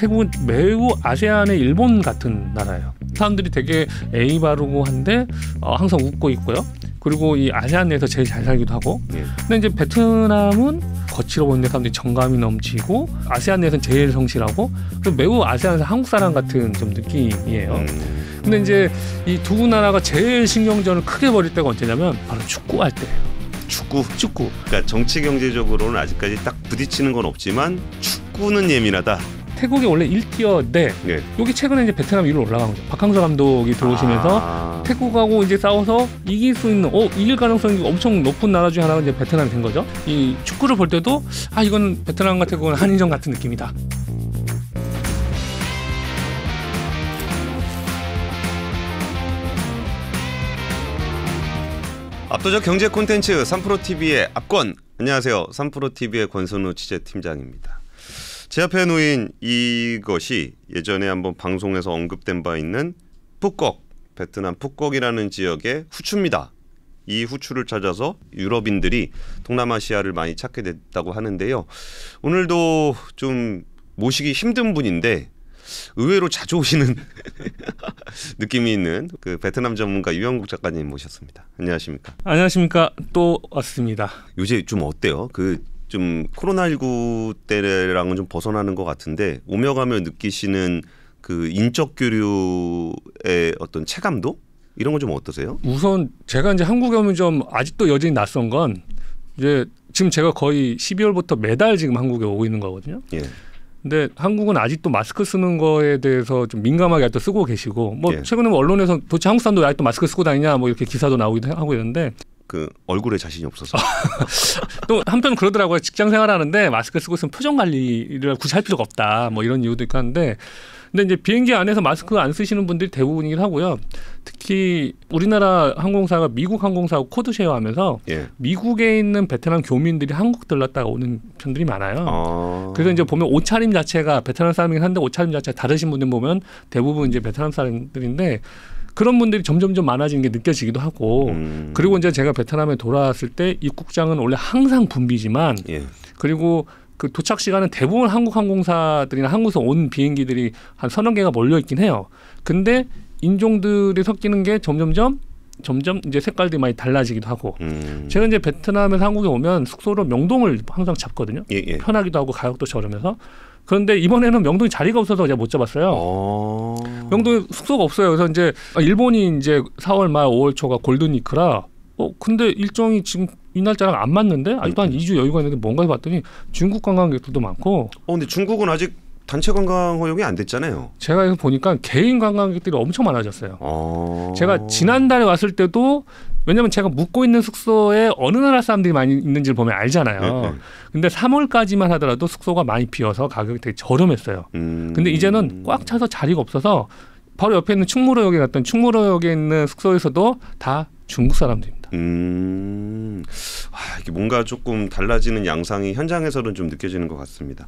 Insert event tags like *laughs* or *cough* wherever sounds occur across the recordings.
태국은 매우 아세안의 일본 같은 나라예요. 사람들이 되게 에이 바르고 한데 어, 항상 웃고 있고요. 그리고 이 아세안 내에서 제일 잘 살기도 하고. 예. 근데 이제 베트남은 거칠어 보이는 사람들이 정감이 넘치고 아세안 내에서는 제일 성실하고 매우 아세안에서 한국 사람 같은 좀 느낌이에요. 음. 근데 이제 이 두 나라가 제일 신경전을 크게 벌일 때가 언제냐면 바로 축구할 때예요. 축구. 축구. 그러니까 정치 경제적으로는 아직까지 딱 부딪히는 건 없지만 축구는 예민하다. 태국이 원래 1티어인데 예. 여기 최근에 이제 베트남 위로 올라간 거죠. 박항서 감독이 들어오시면서 아. 태국하고 이제 싸워서 이길 수 있는 어 이길 가능성이 엄청 높은 나라 중에 하나가 이제 베트남이 된 거죠. 이 축구를 볼 때도 아 이건 베트남과 태국은 한인전 같은 느낌이다. 압도적 경제 콘텐츠 3프로TV의 압권 안녕하세요 3프로TV의 권선우 취재팀장입니다 제 앞에 놓인 이것이 예전에 한번 방송에서 언급된 바 있는 푸꺽 베트남 푸꺽이라는 지역의 후추입니다. 이 후추를 찾아서 유럽인들이 동남아시아를 많이 찾게 됐다고 하는데요. 오늘도 좀 모시기 힘든 분인데 의외로 자주 오시는 *laughs* 느낌이 있는 그 베트남 전문가 유영국 작가님 모셨습니다. 안녕하십니까? 안녕하십니까? 또 왔습니다. 요새 좀 어때요? 그좀 코로나19 때랑은 좀 벗어나는 것 같은데 오며 가며 느끼시는 그 인적 교류의 어떤 체감도 이런 건 좀 어떠세요? 우선 제가 이제 한국에 오면 좀 아직도 여전히 낯선 건 이제 지금 제가 거의 12월부터 매달 지금 한국에 오고 있는 거거든요. 예. 근데 한국은 아직도 마스크 쓰는 거에 대해서 좀 민감하게 아직 쓰고 계시고 뭐 예. 최근에 뭐 언론에서 도대체 한국 사람도 아직도 마스크 쓰고 다니냐 뭐 이렇게 기사도 나오기도 하고 있는데 그 얼굴에 자신이 없어서 아, 또 한편 그러더라고요 직장 생활하는데 마스크 쓰고 있으면 표정 관리를 굳이 할 필요가 없다 뭐 이런 이유도 있고 하는데 근데 이제 비행기 안에서 마스크 안 쓰시는 분들이 대부분이긴 하고요 특히 우리나라 항공사가 미국 항공사하고 코드 쉐어하면서 예. 미국에 있는 베트남 교민들이 한국 들렀다가 오는 편들이 많아요 아... 그래서 이제 보면 옷차림 자체가 베트남 사람이긴 한데 옷차림 자체가 다르신 분들 보면 대부분 이제 베트남 사람들인데 그런 분들이 점점점 많아지는 게 느껴지기도 하고 음. 그리고 이제 제가 베트남에 돌아왔을 때 입국장은 원래 항상 붐비지만 예. 그리고 그 도착 시간은 대부분 한국 항공사들이나 한국에서 온 비행기들이 한 서너 개가 몰려 있긴 해요. 근데 인종들이 섞이는 게 점점점 점점 이제 색깔들이 많이 달라지기도 하고 음. 제가 이제 베트남에서 한국에 오면 숙소로 명동을 항상 잡거든요. 예, 예. 편하기도 하고 가격도 저렴해서 그런데 이번에는 명동이 자리가 없어서 제가 못 잡았어요. 오. 어. 명동에 숙소가 없어요. 그래서 이제 일본이 이제 4월 말 5월 초가 골든위크라 어 근데 일정이 지금 이 날짜랑 안 맞는데 아직도 한 2주 음. 여유가 있는데 뭔가 해봤더니 중국 관광객들도 많고. 어 근데 중국은 아직 단체 관광 허용이 안 됐잖아요. 제가 여기 보니까 개인 관광객들이 엄청 많아졌어요. 오. 어. 제가 지난달에 왔을 때도 왜냐면 제가 묵고 있는 숙소에 어느 나라 사람들이 많이 있는지를 보면 알잖아요. 네, 네. 근데 3월까지만 하더라도 숙소가 많이 비어서 가격이 되게 저렴했어요. 음. 근데 이제는 꽉 차서 자리가 없어서 바로 옆에 있는 충무로역에 갔던 충무로역에 있는 숙소에서도 다 중국 사람들입니다. 음, 아, 이게 뭔가 조금 달라지는 양상이 현장에서는 좀 느껴지는 것 같습니다.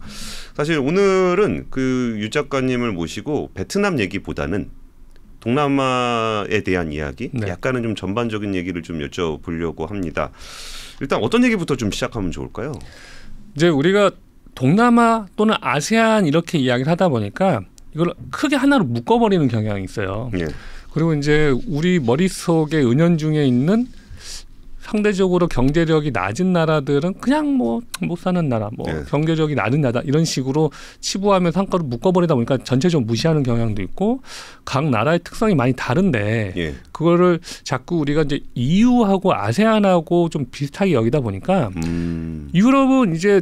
사실 오늘은 그 유 작가님을 모시고 베트남 얘기보다는 동남아에 대한 이야기, 네. 약간은 좀 전반적인 얘기를 좀 여쭤보려고 합니다. 일단 어떤 얘기부터 좀 시작하면 좋을까요? 이제 우리가 동남아 또는 아세안 이렇게 이야기를 하다 보니까 이걸 크게 하나로 묶어버리는 경향이 있어요. 예. 그리고 이제 우리 머릿속에 은연중에 있는 상대적으로 경제력이 낮은 나라들은 그냥 뭐 못 사는 나라, 뭐 네. 예. 경제력이 낮은 나라 이런 식으로 치부하면 상가로 묶어버리다 보니까 전체적으로 무시하는 경향도 있고 각 나라의 특성이 많이 다른데 예. 그거를 자꾸 우리가 이제 EU하고 아세안하고 좀 비슷하게 여기다 보니까 음. 유럽은 이제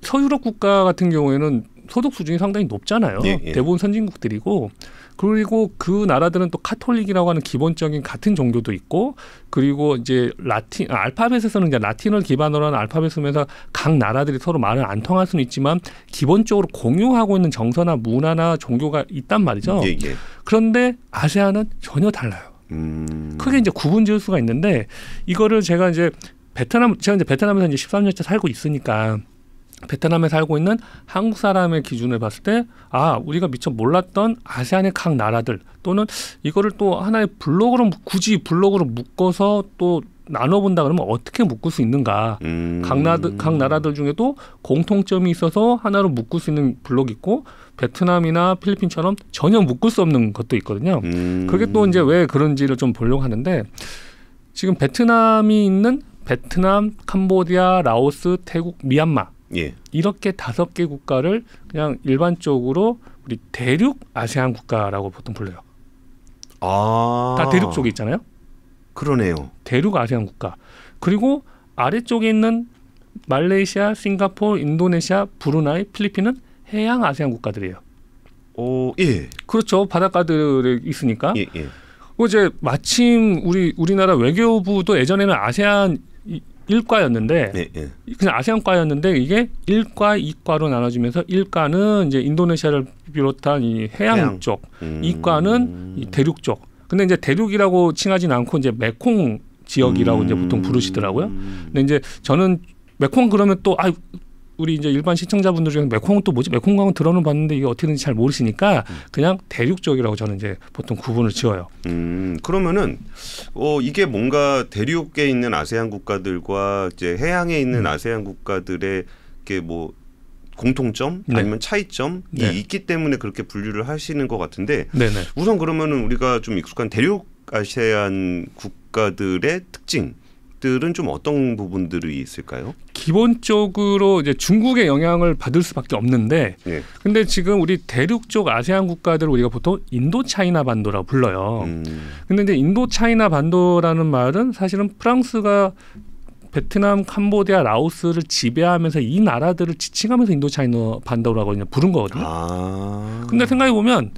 서유럽 국가 같은 경우에는 소득 수준이 상당히 높잖아요. 예, 예. 대부분 선진국들이고 그리고 그 나라들은 또 카톨릭이라고 하는 기본적인 같은 종교도 있고 그리고 이제 라틴 아, 알파벳에서는 이제 라틴을 기반으로 한 알파벳 쓰면서 각 나라들이 서로 말을 안 통할 수는 있지만 기본적으로 공유하고 있는 정서나 문화나 종교가 있단 말이죠. 예, 예. 그런데 아세안은 전혀 달라요. 음. 크게 이제 구분 지을 수가 있는데 이거를 제가 이제 베트남 제가 이제 베트남에서 이제 13년째 살고 있으니까 베트남에 살고 있는 한국 사람의 기준을 봤을 때, 아, 우리가 미처 몰랐던 아세안의 각 나라들 또는 이거를 또 하나의 블록으로 굳이 블록으로 묶어서 또 나눠본다 그러면 어떻게 묶을 수 있는가. 음. 각, 나라들, 각 나라들 중에도 공통점이 있어서 하나로 묶을 수 있는 블록이 있고, 베트남이나 필리핀처럼 전혀 묶을 수 없는 것도 있거든요. 음. 그게 또 이제 왜 그런지를 좀 보려고 하는데, 지금 베트남이 있는 베트남, 캄보디아, 라오스, 태국, 미얀마 예. 이렇게 다섯 개 국가를 그냥 일반적으로 우리 대륙 아세안 국가라고 보통 불러요. 아. 다 대륙 쪽에 있잖아요. 그러네요. 대륙 아세안 국가. 그리고 아래쪽에 있는 말레이시아, 싱가포르, 인도네시아, 브루나이, 필리핀은 해양 아세안 국가들이에요. 오, 예. 그렇죠. 바닷가들이 있으니까. 예, 예. 뭐 이제 마침 우리 우리나라 외교부도 예전에는 아세안 일과였는데 네, 네. 그냥 아세안과였는데 이게 일과이과로 나눠지면서 일과는 이제 인도네시아를 비롯한 이 해양, 해양. 쪽, 음. 이과는 이 대륙 쪽. 근데 이제 대륙이라고 칭하진 않고 이제 메콩 지역이라고 음. 이제 보통 음. 부르시더라고요. 근데 이제 저는 메콩 그러면 또아 우리 이제 일반 시청자분들 중에 메콩은 또 뭐지? 메콩강은 들어는 봤는데 이게 어떻게 되는지 잘 모르시니까 음. 그냥 대륙적이라고 저는 이제 보통 구분을 지어요. 음, 그러면은 어, 이게 뭔가 대륙에 있는 아세안 국가들과 이제 해양에 있는 음. 아세안 국가들의 이게 뭐 공통점 네. 아니면 차이점이 네. 있기 때문에 그렇게 분류를 하시는 것 같은데 네네. 우선 그러면은 우리가 좀 익숙한 대륙 아세안 국가들의 특징 방들은좀 어떤 부분들이 있을까요? 기본적으로 이제 중국의 영향을 받을 수밖에 없는데 예. 근데 지금 우리 대륙 쪽 아세안 국가들 우리가 보통 인도차이나 반도라고 불러요. 음. 근데 이제 인도차이나 반도라는 말은 사실은 프랑스가 베트남, 캄보디아, 라오스를 지배하면서 이 나라들을 지칭하면서 인도차이나 반도라고 그냥 부른 거거든요. 아. 근데 생각해 보면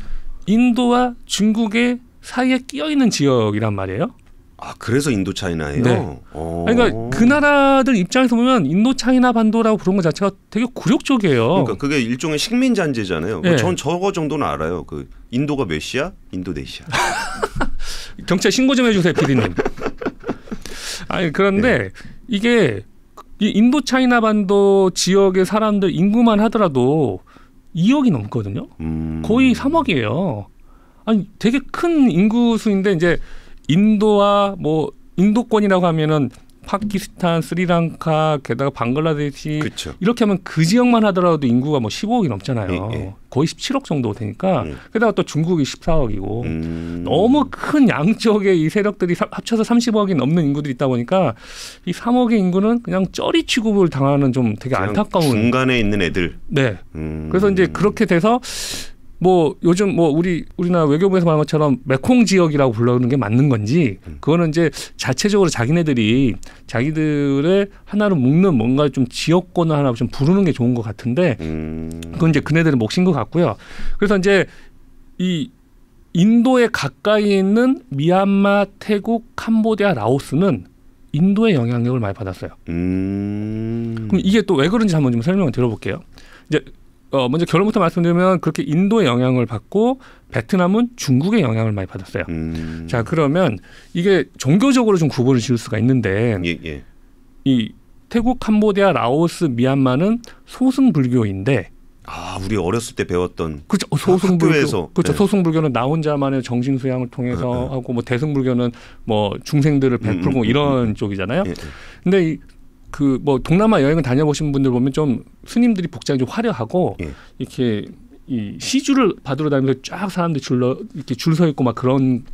인도와 중국의 사이에 끼어 있는 지역이란 말이에요. 아 그래서 인도 차이나예요. 네. 어. 그러니까 그 나라들 입장에서 보면 인도 차이나 반도라고 부른 것 자체가 되게 굴욕적이에요. 그러니까 그게 일종의 식민 잔재잖아요. 네. 전 저거 정도는 알아요. 그 인도가 몇이야 인도네시아. *laughs* 경찰 신고 좀 해주세요, 피디님. *laughs* 아니 그런데 네. 이게 이 인도 차이나 반도 지역의 사람들 인구만 하더라도 2억이 넘거든요. 음. 거의 3억이에요. 아니 되게 큰 인구 수인데 이제 인도와 뭐 인도권이라고 하면은 파키스탄, 스리랑카, 게다가 방글라데시 그쵸. 이렇게 하면 그 지역만 하더라도 인구가 뭐 15억이 넘잖아요. 예, 예. 거의 17억 정도 되니까 예. 게다가 또 중국이 14억이고 음. 너무 큰 양쪽의 이 세력들이 합쳐서 30억이 넘는 인구들이 있다 보니까 이 3억의 인구는 그냥 쩌리 취급을 당하는 좀 되게 안타까운 중간에 있는 애들. 네. 음. 그래서 이제 그렇게 돼서 뭐 요즘 뭐 우리 우리나라 외교부에서 말한 것처럼 메콩 지역이라고 불러오는게 맞는 건지 음. 그거는 이제 자체적으로 자기네들이 자기들의 하나로 묶는 뭔가 좀 지역권을 하나 좀 부르는 게 좋은 것 같은데 음. 그건 이제 그네들의 몫인 것 같고요. 그래서 이제 이 인도에 가까이 있는 미얀마, 태국, 캄보디아, 라오스는 인도의 영향력을 많이 받았어요. 음. 그럼 이게 또 왜 그런지 한번 좀 설명을 들어볼게요. 이제 어, 먼저 결론부터 말씀드리면 그렇게 인도의 영향을 받고 베트남은 중국의 영향을 많이 받았어요. 음. 자 그러면 이게 종교적으로 좀 구분을 지을 수가 있는데 예, 예. 이 태국, 캄보디아, 라오스, 미얀마는 소승 불교인데 아, 우리 어렸을 때 배웠던 그렇죠. 그 소승불교 그렇죠. 네. 소승불교는 나 혼자만의 정신 수양을 통해서 네, 네, 하고 뭐 대승불교는 뭐 중생들을 음, 음, 베풀고 음, 음, 음. 이런 음, 쪽이잖아요. 예, 예. 근데 이 그뭐 동남아 여행을 다녀보신 분들 보면 좀 스님들이 복장이 좀 화려하고 예. 이렇게 이 시주를 받으러 다니면서 쫙 사람들이 줄러 이렇게 줄 서 있고 막 그런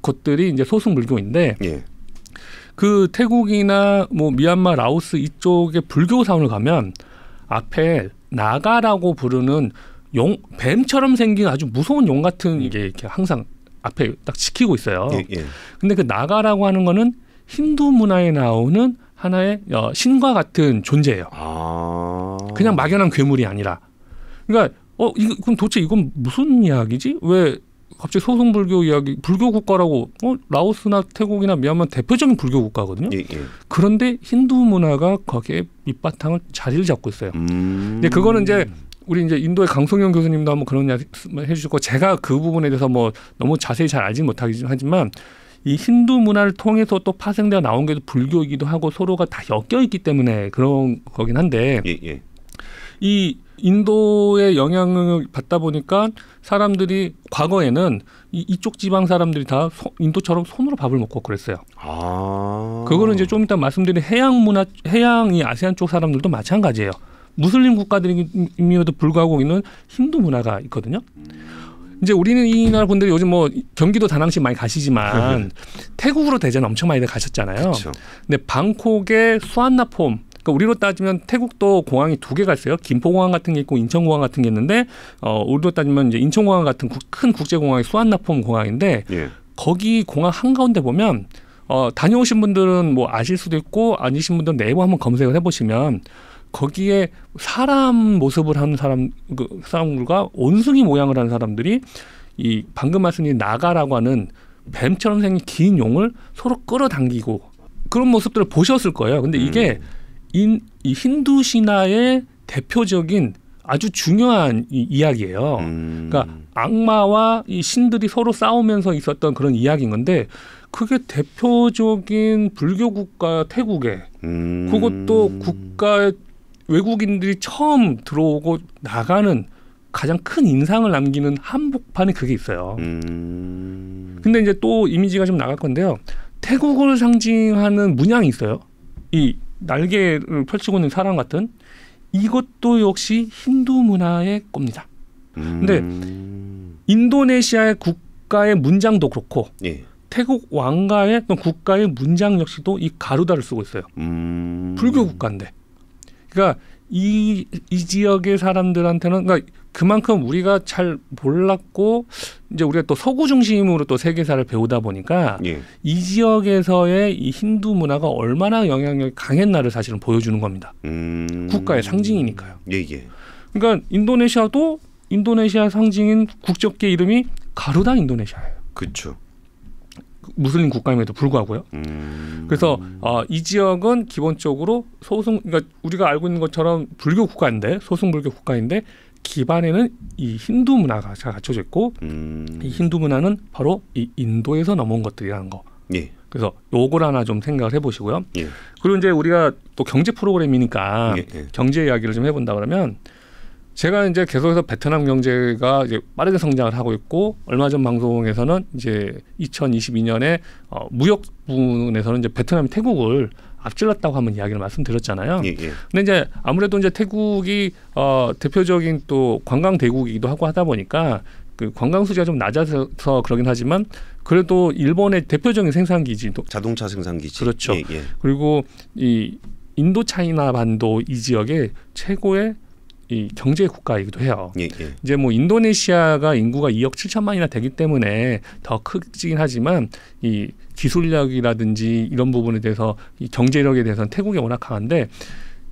것들이 이제 소승 불교인데 예. 그 태국이나 뭐 미얀마 라오스 이쪽에 불교 사원을 가면 앞에 나가라고 부르는 용 뱀처럼 생긴 아주 무서운 용 같은 음. 이게 이렇게 항상 앞에 딱 지키고 있어요. 예, 예. 근데 그 나가라고 하는 거는 힌두 문화에 나오는 하나의 어, 신과 같은 존재예요. 아... 그냥 막연한 괴물이 아니라. 그러니까 어 이거 그럼 도대체 이건 무슨 이야기지? 왜 갑자기 소송 불교 이야기 불교 국가라고 어 라오스나 태국이나 미얀마 대표적인 불교 국가거든요. 예, 예. 그런데 힌두 문화가 거기에 밑바탕을 자리를 잡고 있어요. 음... 근데 그거는 이제 우리 이제 인도의 강성현 교수님도 한번 그런 이야기 해주셨고 제가 그 부분에 대해서 뭐 너무 자세히 잘 알지 못하긴 하지만 이 힌두 문화를 통해서 또 파생되어 나온 게 불교이기도 하고 서로가 다 엮여 있기 때문에 그런 거긴 한데 예, 예. 이 인도의 영향을 받다 보니까 사람들이 과거에는 이, 쪽 지방 사람들이 다 소, 인도처럼 손으로 밥을 먹고 그랬어요. 아. 그거는 이제 좀 이따 말씀드린 해양 문화, 해양이 아세안 쪽 사람들도 마찬가지예요. 무슬림 국가들임에도 불구하고 있는 힌두 문화가 있거든요. 이제 우리는 이 나라 분들이 요즘 뭐 경기도 다낭시 많이 가시지만 네, 네. 태국으로 대전 엄청 많이들 가셨잖아요. 그쵸. 근데 방콕의 수완나폼 그러니까 우리로 따지면 태국도 공항이 두 개가 있어요. 김포공항 같은 게 있고 인천공항 같은 게 있는데 어 우리로 따지면 이제 인천공항 같은 큰 국제공항이 수완나폼 공항인데 예. 거기 공항 한 가운데 보면 어 다녀오신 분들은 뭐 아실 수도 있고 아니신 분들은 네이버 한번 검색을 해보시면 거기에 사람 모습을 하는 사람 그 사람들과 원숭이 모양을 한 사람들이 이 방금 말씀드린 나가라고 하는 뱀처럼 생긴 긴 용을 서로 끌어당기고 그런 모습들을 보셨을 거예요. 근데 음. 이게 인, 이 힌두 신화의 대표적인 아주 중요한 이, 야기예요 음. 그러니까 악마와 이 신들이 서로 싸우면서 있었던 그런 이야기인 건데 그게 대표적인 불교 국가 태국에 음. 그것도 국가의 외국인들이 처음 들어오고 나가는 가장 큰 인상을 남기는 한복판에 그게 있어요. 음... 근데 이제 또 이미지가 좀 나갈 건데요. 태국을 상징하는 문양이 있어요. 이 날개를 펼치고 있는 사람 같은 이것도 역시 힌두 문화의 겁니다. 음... 근데 인도네시아의 국가의 문장도 그렇고 예. 태국 왕가의 국가의 문장 역시도 이 가루다를 쓰고 있어요. 음... 불교 국가인데. 그러니까 이, 이 지역의 사람들한테는 그러니까 그만큼 우리가 잘 몰랐고 이제 우리가 또 서구 중심으로 또 세계사를 배우다 보니까 예. 이 지역에서의 이 힌두 문화가 얼마나 영향력이 강했나를 사실은 보여주는 겁니다. 음... 국가의 상징이니까요. 예, 예. 그러니까 인도네시아도 인도네시아 상징인 국적계 이름이 가루다 인도네시아예요. 그렇죠. 무슬림 국가임에도 불구하고요. 음. 그래서 어, 이 지역은 기본적으로 소승 그러니까 우리가 알고 있는 것처럼 불교 국가인데 소승 불교 국가인데 기반에는 이 힌두 문화가 잘 갖춰져 있고 음. 이 힌두 문화는 바로 이 인도에서 넘어온 것들이라는 거. 예. 그래서 요걸 하나 좀 생각을 해보시고요. 예. 그리고 이제 우리가 또 경제 프로그램이니까 예, 예. 경제 이야기를 좀 해본다 그러면 제가 이제 계속해서 베트남 경제가 이제 빠르게 성장을 하고 있고 얼마 전 방송에서는 이제 2022년에 어, 무역 부분에서는 이제 베트남이 태국을 앞질렀다고 한번 이야기를 말씀드렸잖아요. 예, 예. 근데 이제 아무래도 이제 태국이 어, 대표적인 또 관광 대국이기도 하고 하다 보니까 그 관광 수지가 좀 낮아서 그러긴 하지만 그래도 일본의 대표적인 생산 기지도 자동차 생산 기지 그렇죠. 예, 예, 그리고 이 인도 차이나 반도 이 지역에 최고의 이 경제 국가이기도 해요. 예, 예. 이제 뭐 인도네시아가 인구가 2억 7천만이나 되기 때문에 더 크긴 하지만 이 기술력이라든지 이런 부분에 대해서 이 경제력에 대해서는 태국이 워낙 강한데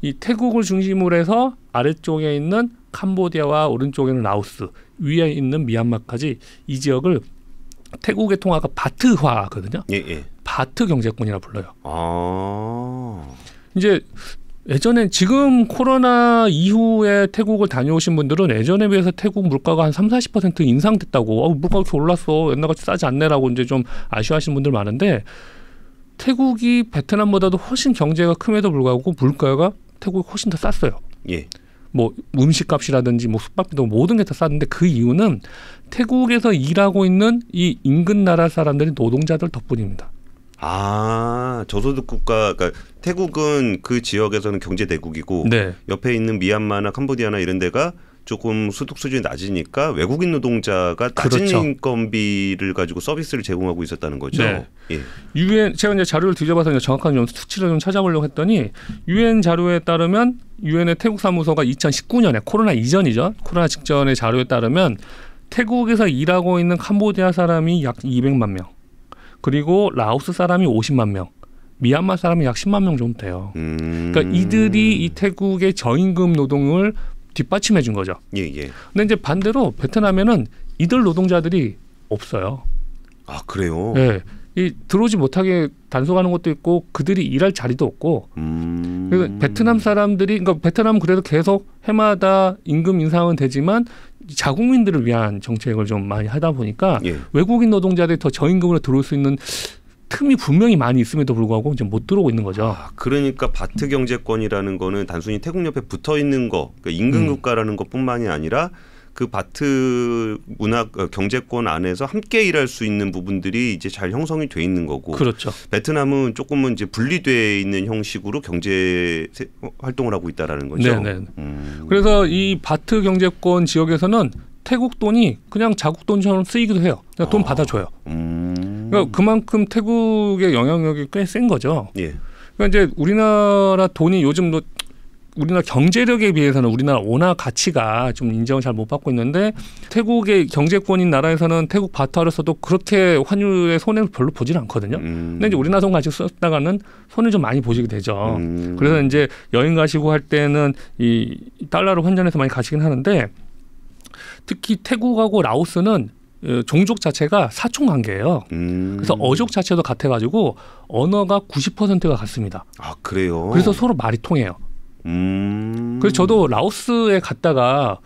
이 태국을 중심으로 해서 아래쪽에 있는 캄보디아와 오른쪽에는 라오스, 위에 있는 미얀마까지 이 지역을 태국의 통화가 바트화거든요. 예, 예. 바트 경제권이라 불러요. 아. 이제 예전엔 지금 코로나 이후에 태국을 다녀오신 분들은 예전에 비해서 태국 물가가 한 3, 40% 인상됐다고 어, 물가가 이렇게 올랐어 옛날같이 싸지 않네라고 이제 좀 아쉬워하시는 분들 많은데 태국이 베트남보다도 훨씬 경제가 큼에도 불구하고 물가가 태국이 훨씬 더 쌌어요. 예. 뭐 음식값이라든지 뭐 숙박비도 모든 게 다 쌌는데 그 이유는 태국에서 일하고 있는 이 인근 나라 사람들이 노동자들 덕분입니다. 아 저소득 국가 그러니까 태국은 그 지역에서는 경제 대국이고 네. 옆에 있는 미얀마나 캄보디아나 이런 데가 조금 소득 수준이 낮으니까 외국인 노동자가 낮은 그렇죠. 인건비를 가지고 서비스를 제공하고 있었다는 거죠. 네. 예. 유엔 제가 이제 자료를 뒤져봐서 이제 정확한 좀 수치를 좀 찾아보려고 했더니 유엔 자료에 따르면 유엔의 태국 사무소가 2019년에 코로나 이전이죠. 코로나 직전의 자료에 따르면 태국에서 일하고 있는 캄보디아 사람이 약 200만 명. 그리고 라오스 사람이 50만 명, 미얀마 사람이 약 10만 명 정도 돼요. 음. 그러니까 이들이 이 태국의 저임금 노동을 뒷받침해 준 거죠. 예, 예. 근데 이제 반대로 베트남에는 이들 노동자들이 없어요. 아, 그래요? 네. 이 들어오지 못하게 단속하는 것도 있고 그들이 일할 자리도 없고 음. 그래서 베트남 사람들이 그러니까 베트남은 그래도 계속 해마다 임금 인상은 되지만 자국민들을 위한 정책을 좀 많이 하다 보니까 예. 외국인 노동자들이 더 저임금으로 들어올 수 있는 틈이 분명히 많이 있음에도 불구하고 이제 못 들어오고 있는 거죠. 아, 그러니까 바트 경제권이라는 거는 단순히 태국 옆에 붙어 있는 거, 그러니까 임금 음. 국가라는 것뿐만이 아니라 그 바트 문학 어, 경제권 안에서 함께 일할 수 있는 부분들이 이제 잘 형성이 돼 있는 거고 그렇죠. 베트남은 조금은 이제 분리돼 있는 형식으로 경제 어, 활동을 하고 있다라는 거죠. 네, 네, 음. 그래서 이 바트 경제권 지역에서는 태국 돈이 그냥 자국 돈처럼 쓰이기도 해요. 그냥 돈 아. 받아줘요. 음. 그러니까 그만큼 태국의 영향력이 꽤 센 거죠. 예. 그러니까 이제 우리나라 돈이 요즘 도 뭐 우리나라 경제력에 비해서는 우리나라 원화 가치가 좀 인정을 잘 못 받고 있는데 태국의 경제권인 나라에서는 태국 바타로서도 그렇게 환율의 손해를 별로 보질 않거든요. 음. 근데 이제 우리나라 돈 가지고 썼다가는 손을 좀 많이 보시게 되죠. 음. 그래서 이제 여행 가시고 할 때는 이 달러로 환전해서 많이 가시긴 하는데 특히 태국하고 라오스는 어, 종족 자체가 사촌 관계예요. 음. 그래서 어족 자체도 같아가지고 언어가 90%가 같습니다. 아 그래요? 그래서 서로 말이 통해요. 음. 그래서 저도 라오스에 갔다가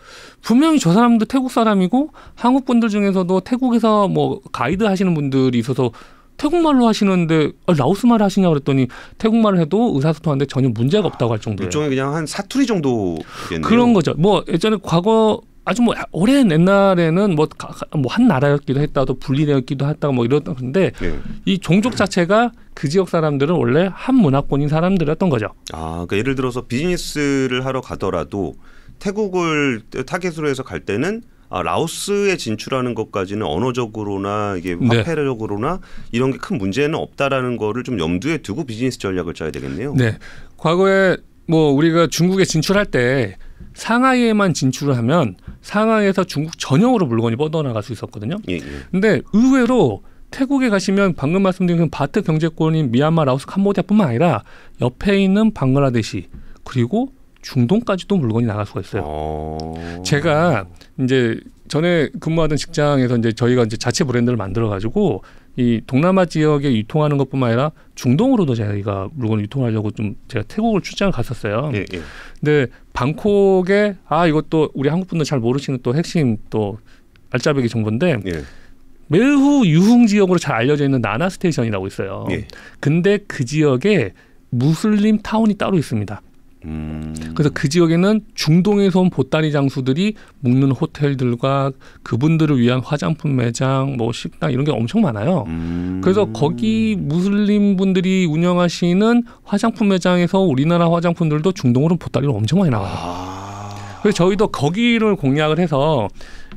분명히 저 사람도 태국 사람이고 한국 분들 중에서도 태국에서 뭐 가이드 하시는 분들이 있어서 태국말로 하시는데 아, 라오스말 을 하시냐 그랬더니 태국말을 해도 의사소통하는데 전혀 문제가 없다고 할 정도예요. 일종의 그냥 한 사투리 정도 그런 거죠. 뭐 예전에 과거 아주 뭐 오랜 옛날에는 뭐한 뭐 나라였기도 했다도 분리되었기도 했다 고뭐이러던 건데 네. 예. 이 종족 자체가 그 지역 사람들은 원래 한 문화권인 사람들이었던 거죠. 아, 그러니까 예를 들어서 비즈니스를 하러 가더라도 태국을 타겟으로 해서 갈 때는 아, 라오스에 진출하는 것까지는 언어적으로나 이게 화폐적으로나 네. 이런 게 큰 문제는 없다라는 거를 좀 염두에 두고 비즈니스 전략을 짜야 되겠네요. 네. 과거에 뭐 우리가 중국에 진출할 때 상하이에만 진출을 하면 상하이에서 중국 전역으로 물건이 뻗어나갈 수 있었거든요. 예, 예. 근데 의외로 태국에 가시면 방금 말씀드린 그 바트 경제권인 미얀마, 라오스, 캄보디아뿐만 아니라 옆에 있는 방글라데시 그리고 중동까지도 물건이 나갈 수가 있어요. 어... 제가 이제 전에 근무하던 직장에서 이제 저희가 이제 자체 브랜드를 만들어 가지고 이 동남아 지역에 유통하는 것뿐만 아니라 중동으로도 저희가 물건을 유통하려고 좀 제가 태국을 출장을 갔었어요. 예, 예. 근데 방콕에 아 이것도 우리 한국 분들 잘 모르시는 또 핵심 또 알짜배기 정보인데 예. 매우 유흥 지역으로 잘 알려져 있는 나나 스테이션이라고 있어요. 예. 근데 그 지역에 무슬림 타운이 따로 있습니다. 음. 그래서 그 지역에는 중동에서 온 보따리 장수들이 묵는 호텔들과 그분들을 위한 화장품 매장, 뭐 식당 이런 게 엄청 많아요. 음. 그래서 거기 무슬림 분들이 운영하시는 화장품 매장에서 우리나라 화장품들도 중동으로 보따리로 엄청 많이 나와요. 아. 그래서 저희도 거기를 공략을 해서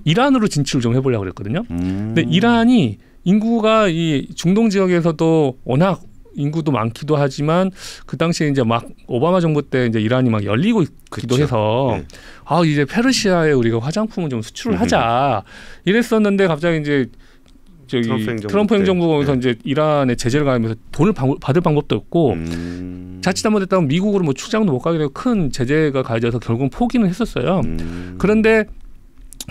이란으로 진출을 좀 해보려고 그랬거든요. 음. 근데 이란이 인구가 이 중동 지역에서도 워낙 인구도 많기도 하지만 그 당시에 이제 막 오바마 정부 때 이제 이란이 막 열리고 있기도 그쵸. 해서 네. 아 이제 페르시아에 우리가 화장품을 좀 수출을 음. 하자 이랬었는데 갑자기 이제 저기 트럼프 행정부, 트서 네. 예. 이제 이란에 제재를 가하면서 돈을 방 받을 방법도 없고 음. 자칫 잘못했다면 미국으로 뭐 출장도 못 가게 되고 큰 제재가 가해져서 결국은 포기는 했었어요. 음. 그런데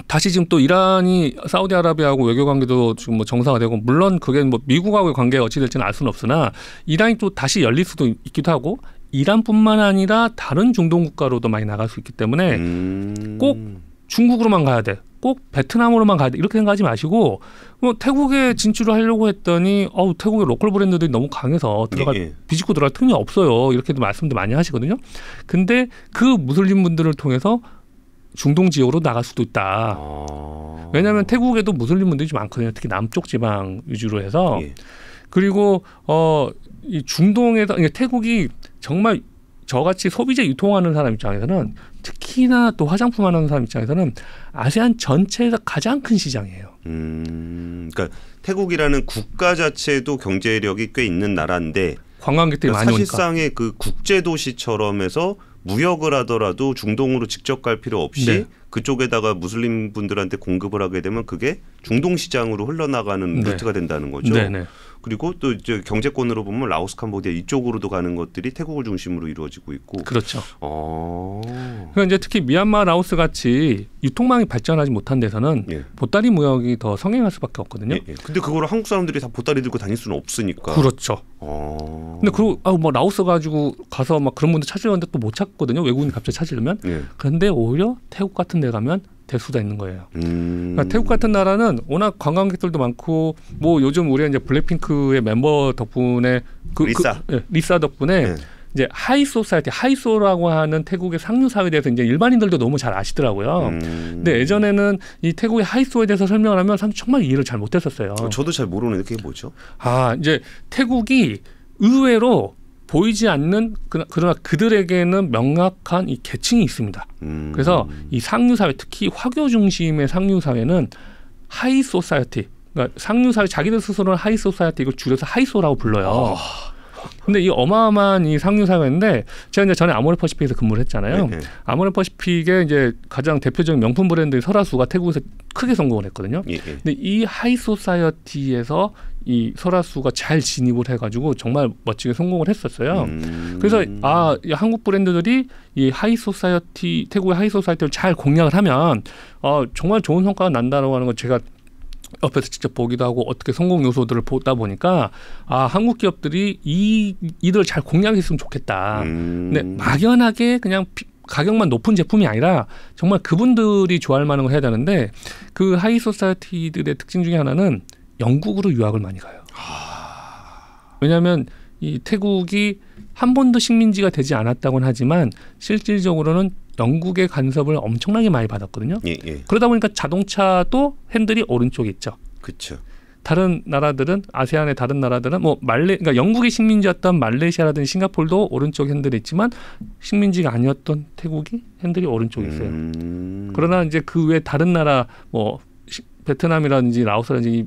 다시 지금 또 이란이 사우디아라비아하고 외교 관계도 지금 뭐 정상화되고 뭐 물론 그게 뭐 미국하고의 관계가 어찌 될지는 알 수는 없으나 이란이 또 다시 열릴 수도 있기도 하고 이란뿐만 아니라 다른 중동 국가로도 많이 나갈 수 있기 때문에 음. 꼭 중국으로만 가야 돼. 꼭 베트남으로만 가야 돼. 이렇게 생각하지 마시고 뭐 태국에 진출을 하려고 했더니 어우 태국의 로컬 브랜드들이 너무 강해서 들어가 예, 예. 비집고 들어갈 틈이 없어요. 이렇게도 말씀도 많이 하시거든요. 근데 그 무슬림 분들을 통해서 중동 지역으로 나갈 수도 있다. 아... 왜냐하면 태국에도 무슬림 분들이 좀 많거든요. 특히 남쪽 지방 위주로 해서 예. 그리고 어 이 중동에서 그러니까 태국이 정말 저같이 소비재 유통하는 사람 입장에서는 특히나 또 화장품 하는 사람 입장에서는 아세안 전체에서 가장 큰 시장이에요. 음, 그러니까 태국이라는 국가 자체도 경제력이 꽤 있는 나라인데 관광객들이 그러니까 많이 사실상의 오니까. 그 국제 도시처럼 해서 무역을 하더라도 중동으로 직접 갈 필요 없이 네. 그쪽에다가 무슬림 분들한테 공급을 하게 되면 그게 중동 시장으로 흘러나가는 네. 루트가 된다는 거죠. 네네. 네. 그리고 또 이제 경제권으로 보면 라오스, 캄보디아 이쪽으로도 가는 것들이 태국을 중심으로 이루어지고 있고 그렇죠. 어. 그러니까 이제 특히 미얀마, 라오스 같이 유통망이 발전하지 못한 데서는 예. 보따리 무역이 더 성행할 수밖에 없거든요. 예, 예. 근데 그걸 한국 사람들이 다 보따리 들고 다닐 수는 없으니까. 그렇죠. 어. 근데 그리고 아, 뭐 라오스 가지고 가서 막 그런 분들 찾으려는데 또 못 찾거든요. 외국인 갑자기 찾으려면. 예. 그런데 오히려 태국 같은 데 가면 될 수가 있는 거예요. 음. 그러니까 태국 같은 나라는 워낙 관광객들도 많고 뭐 요즘 우리가 이제 블랙핑크의 멤버 덕분에 그, 그 리사 그, 예, 리사 덕분에 네. 이제 하이 소사이티 하이소라고 하는 태국의 상류 사회에 대해서 이제 일반인들도 너무 잘 아시더라고요. 음. 근데 예전에는 이 태국의 하이소에 대해서 설명을 하면 사실 정말 이해를 잘 못했었어요. 저도 잘모르는게 뭐죠? 아 이제 태국이 의외로 보이지 않는 그러나 그들에게는 명확한 이 계층이 있습니다. 음. 그래서 이 상류 사회 특히 화교 중심의 상류 사회는 하이 소사이어티 그러니까 상류 사회 자기들 스스로는 하이 소사이어티 이걸 줄여서 하이소라고 불러요. 어. 근데 이 어마어마한 이 상류 사회인데 제가 이제 전에 아모레퍼시픽에서 근무를 했잖아요. 네, 네. 아모레퍼시픽의 이제 가장 대표적인 명품 브랜드인 설화수가 태국에서 크게 성공을 했거든요. 네, 근데 이 하이소사이어티에서 이설화수가잘 진입을 해가지고 정말 멋지게 성공을 했었어요. 음. 그래서 아 한국 브랜드들이 이 하이소사이어티 태국의 하이소사이어티를 잘 공략을 하면 아, 정말 좋은 성과가 난다라고 하는 건 제가 옆에서 직접 보기도 하고 어떻게 성공 요소들을 보다 보니까 아 한국 기업들이 이 이들 잘 공략했으면 좋겠다. 음. 근데 막연하게 그냥 피, 가격만 높은 제품이 아니라 정말 그분들이 좋아할 만한 걸 해야 되는데 그 하이소사이어티들의 특징 중에 하나는 영국으로 유학을 많이 가요. 아... 왜냐하면 이 태국이 한 번도 식민지가 되지 않았다고는 하지만 실질적으로는 영국의 간섭을 엄청나게 많이 받았거든요. 예, 예. 그러다 보니까 자동차도 핸들이 오른쪽에 있죠. 그렇죠. 다른 나라들은 아세안의 다른 나라들은 뭐 말레 그러니까 영국의 식민지였던 말레이시아라든 지 싱가폴도 오른쪽 핸들이 있지만 식민지가 아니었던 태국이 핸들이 오른쪽에 있어요. 음... 그러나 이제 그 외 다른 나라 뭐 베트남이라든지 라오스라든지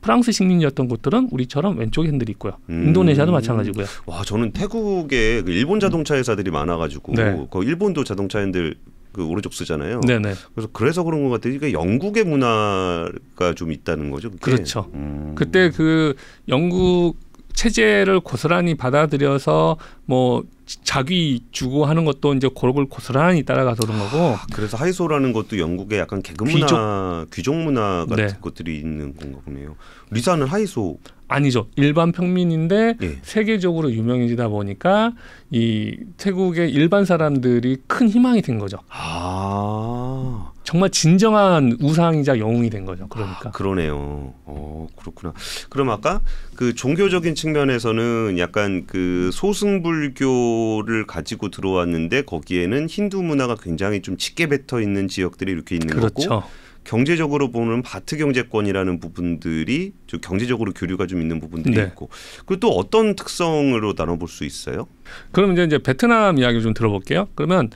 프랑스 식민지였던 곳들은 우리처럼 왼쪽에 핸들이 있고요. 음. 인도네시아도 마찬가지고요. 와 저는 태국에 그 일본 자동차 회사들이 많아가지고 네. 그 일본도 자동차 핸들 그 오른쪽 쓰잖아요. 네네. 네. 그래서 그래서 그런 것 같아요. 그러니까 영국의 문화가 좀 있다는 거죠. 그게? 그렇죠 음. 그때 그 영국 체제를 고스란히 받아들여서 뭐 자기 주고 하는 것도 이제 고록을 고스란히 따라가서 그런 거고. 아, 그래서 하이소라는 것도 영국의 약간 개그 문화, 귀족, 귀족 문화 같은 네. 것들이 있는 건가 보네요. 리사는 하이소. 아니죠. 일반 평민인데 예. 세계적으로 유명해지다 보니까 이 태국의 일반 사람들이 큰 희망이 된 거죠. 아. 정말 진정한 우상이자 영웅이 된 거죠. 그러니까. 아, 그러네요. 어, 그렇구나. 그럼 아까 그 종교적인 측면에서는 약간 그 소승불교를 가지고 들어왔는데 거기에는 힌두 문화가 굉장히 좀 짙게 뱉어 있는 지역들이 이렇게 있는 그렇죠. 경제적으로 보면 바트 경제권이라는 부분들이 좀 경제적으로 교류가 좀 있는 부분들이 네. 있고 그리고 또 어떤 특성으로 나눠볼 수 있어요? 그럼 이제 이제 베트남 이야기 좀 들어볼게요. 그러면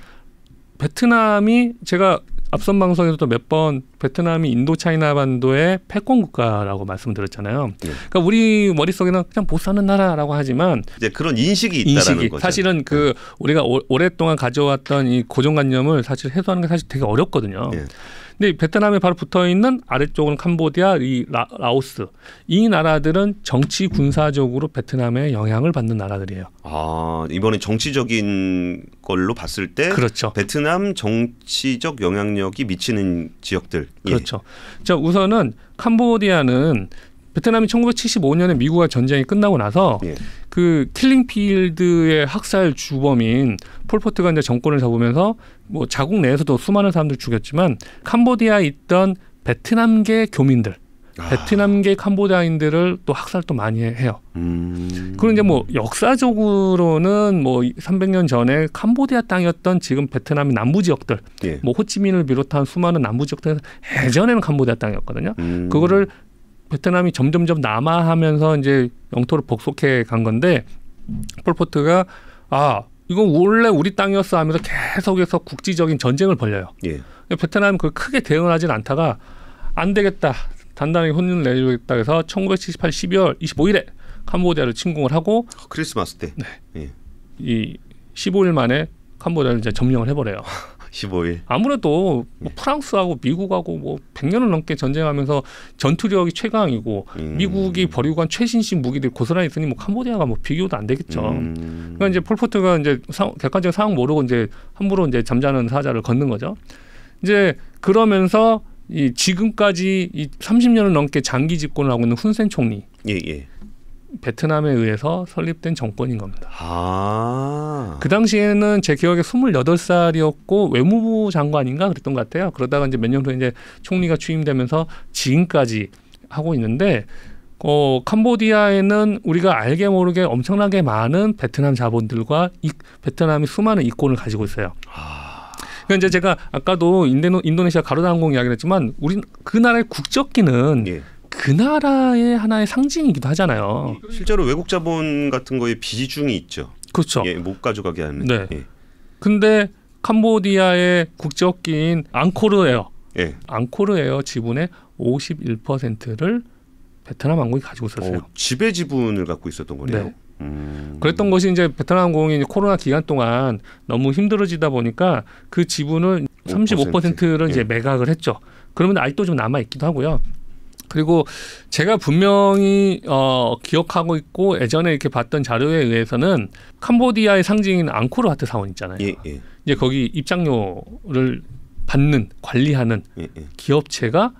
베트남이 제가 앞선 방송에서도 몇 번 베트남이 인도차이나 반도의 패권 국가라고 말씀드렸잖아요. 네. 그러니까 우리 머릿속에는 그냥 못 사는 나라라고 하지만 이제 그런 인식이 있다는 인식이. 거죠. 사실은 그 네. 우리가 오, 오랫동안 가져왔던 이 고정관념을 사실 해소하는 게 사실 되게 어렵거든요. 네. 근데 베트남에 바로 붙어 있는 아래쪽은 캄보디아, 이 라, 라오스 이 나라들은 정치 군사적으로 베트남에 영향을 받는 나라들이에요. 아 이번에 정치적인 걸로 봤을 때 그렇죠. 베트남 정치적 영향력이 미치는 지역들. 예. 그렇죠. 자 우선은 캄보디아는 베트남이 1975년에 미국과 전쟁이 끝나고 나서 예. 그 킬링필드의 학살 주범인 폴포트가 이제 정권을 잡으면서 뭐 자국 내에서도 수많은 사람들 죽였지만 캄보디아에 있던 베트남계 교민들 아. 베트남계 캄보디아인들을 또 학살도 많이 해요. 음. 그리고 이제 뭐 역사적으로는 뭐 300년 전에 캄보디아 땅이었던 지금 베트남의 남부 지역들, 예. 뭐 호치민을 비롯한 수많은 남부 지역들 예전에는 캄보디아 땅이었거든요. 음. 그거를 베트남이 점점점 남하하면서 이제 영토를 복속해 간 건데 폴포트가 아 이건 원래 우리 땅이었어 하면서 계속해서 국지적인 전쟁을 벌려요. 예. 베트남 그걸 크게 대응하진 않다가 안 되겠다 단단히 혼을 내주겠다 해서 1978 12월 25일에 캄보디아를 침공을 하고 크리스마스 때. 네. 예. 이 15일 만에 캄보디아를 이제 점령을 해버려요. *laughs* 15일. 아무래도 뭐 예. 프랑스하고 미국하고 뭐 100년을 넘게 전쟁하면서 전투력이 최강이고 음. 미국이 버리고 간 최신식 무기들 고스란히 있으니 뭐 캄보디아가 뭐 비교도 안 되겠죠. 음. 그러니까 이제 폴포트가 이제 상, 객관적인 상황 모르고 이제 함부로 이제 잠자는 사자를 걷는 거죠. 이제 그러면서 이 지금까지 이 30년을 넘게 장기 집권을 하고 있는 훈센 총리. 예, 예. 베트남에 의해서 설립된 정권인 겁니다. 아. 그 당시에는 제 기억에 스물여덟 살이었고 외무부 장관인가 그랬던 것 같아요. 그러다가 이제 몇년 후에 이제 총리가 취임되면서 지금까지 하고 있는데 어, 캄보디아에는 우리가 알게 모르게 엄청나게 많은 베트남 자본들과 이, 베트남이 수많은 이권을 가지고 있어요. 아. 그러니까 이제 제가 아까도 인도네시아 가로다 항공 이야기를 했지만 우린 그 나라의 국적기는 예. 그 나라의 하나의 상징이기도 하잖아요. 예, 실제로 외국 자본 같은 거에 비중이 있죠. 그렇죠. 예, 못 가져가게 하는. 네. 예. 근데 캄보디아의 국적기인 앙코르에요. 예. 앙코르에요 지분의 51%를 베트남 왕국이 가지고 있었어요. 어, 지배 지분을 갖고 있었던 거네요. 네. 음... 그랬던 것이 이제 베트남 공이 코로나 기간 동안 너무 힘들어지다 보니까 그 지분을 35%를 5%. 이제 예. 매각을 했죠. 그러면 아직도 좀 남아 있기도 하고요. 그리고 제가 분명히 어, 기억하고 있고 예전에 이렇게 봤던 자료에 의해서는 캄보디아의 상징인 앙코르 하트 사원 있잖아요. 예, 예. 이제 거기 입장료를 받는 관리하는 예, 예. 기업체가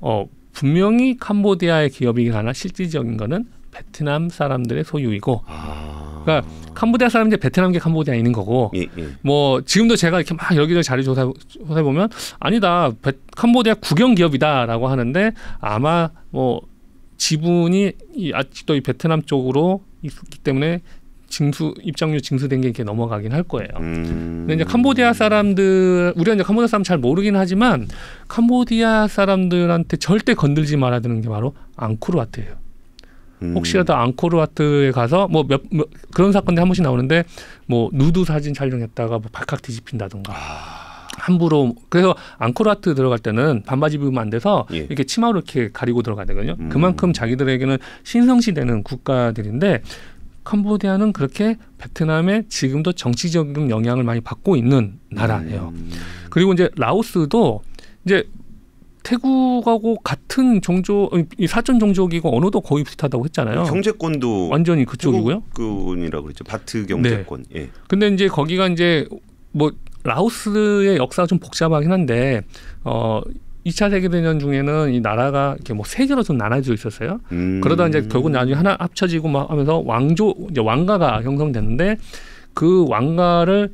어, 분명히 캄보디아의 기업이긴 하나 실질적인 거는 베트남 사람들의 소유이고 아. 그러니까 캄보디아 사람들이 베트남계 캄보디아 있는 거고 예, 예. 뭐 지금도 제가 이렇게 막 여기저기 자료 조사 조사해 보면 아니다 베, 캄보디아 국영 기업이다라고 하는데 아마 뭐 지분이 이, 아직도 이 베트남 쪽으로 있기 때문에 징수 입장료 징수된 게 이렇게 넘어가긴 할 거예요. 음. 근데 이제 캄보디아 사람들 우리가 이제 캄보디아 사람 잘 모르긴 하지만 캄보디아 사람들한테 절대 건들지 말아야 되는 게 바로 앙코르와트예요 음. 혹시라도 앙코르와트에 가서 뭐몇 몇, 그런 사건들이 한 번씩 나오는데 뭐 누드 사진 촬영했다가 뭐 발칵 뒤집힌다던가 아. 함부로 그래서 앙코르와트 들어갈 때는 반바지 입으면 안 돼서 예. 이렇게 치마로 이렇게 가리고 들어가야 되거든요. 음. 그만큼 자기들에게는 신성시되는 국가들인데 캄보디아는 그렇게 베트남에 지금도 정치적인 영향을 많이 받고 있는 나라예요. 음. 그리고 이제 라오스도 이제 태국하고 같은 종족, 어, 사촌 종족이고 언어도 거의 비슷하다고 했잖아요. 경제권도 완전히 그쪽이고요. 태국권이라고 그랬죠. 바트 경제권. 네. 예. 근데 이제 거기가 이제 뭐 라오스의 역사가 좀 복잡하긴 한데 어 2차 세계대전 중에는 이 나라가 이렇게 뭐 세 개로 좀 나눠져 있었어요. 음. 그러다 이제 결국 나중에 하나 합쳐지고 막 하면서 왕조 이제 왕가가 형성됐는데 그 왕가를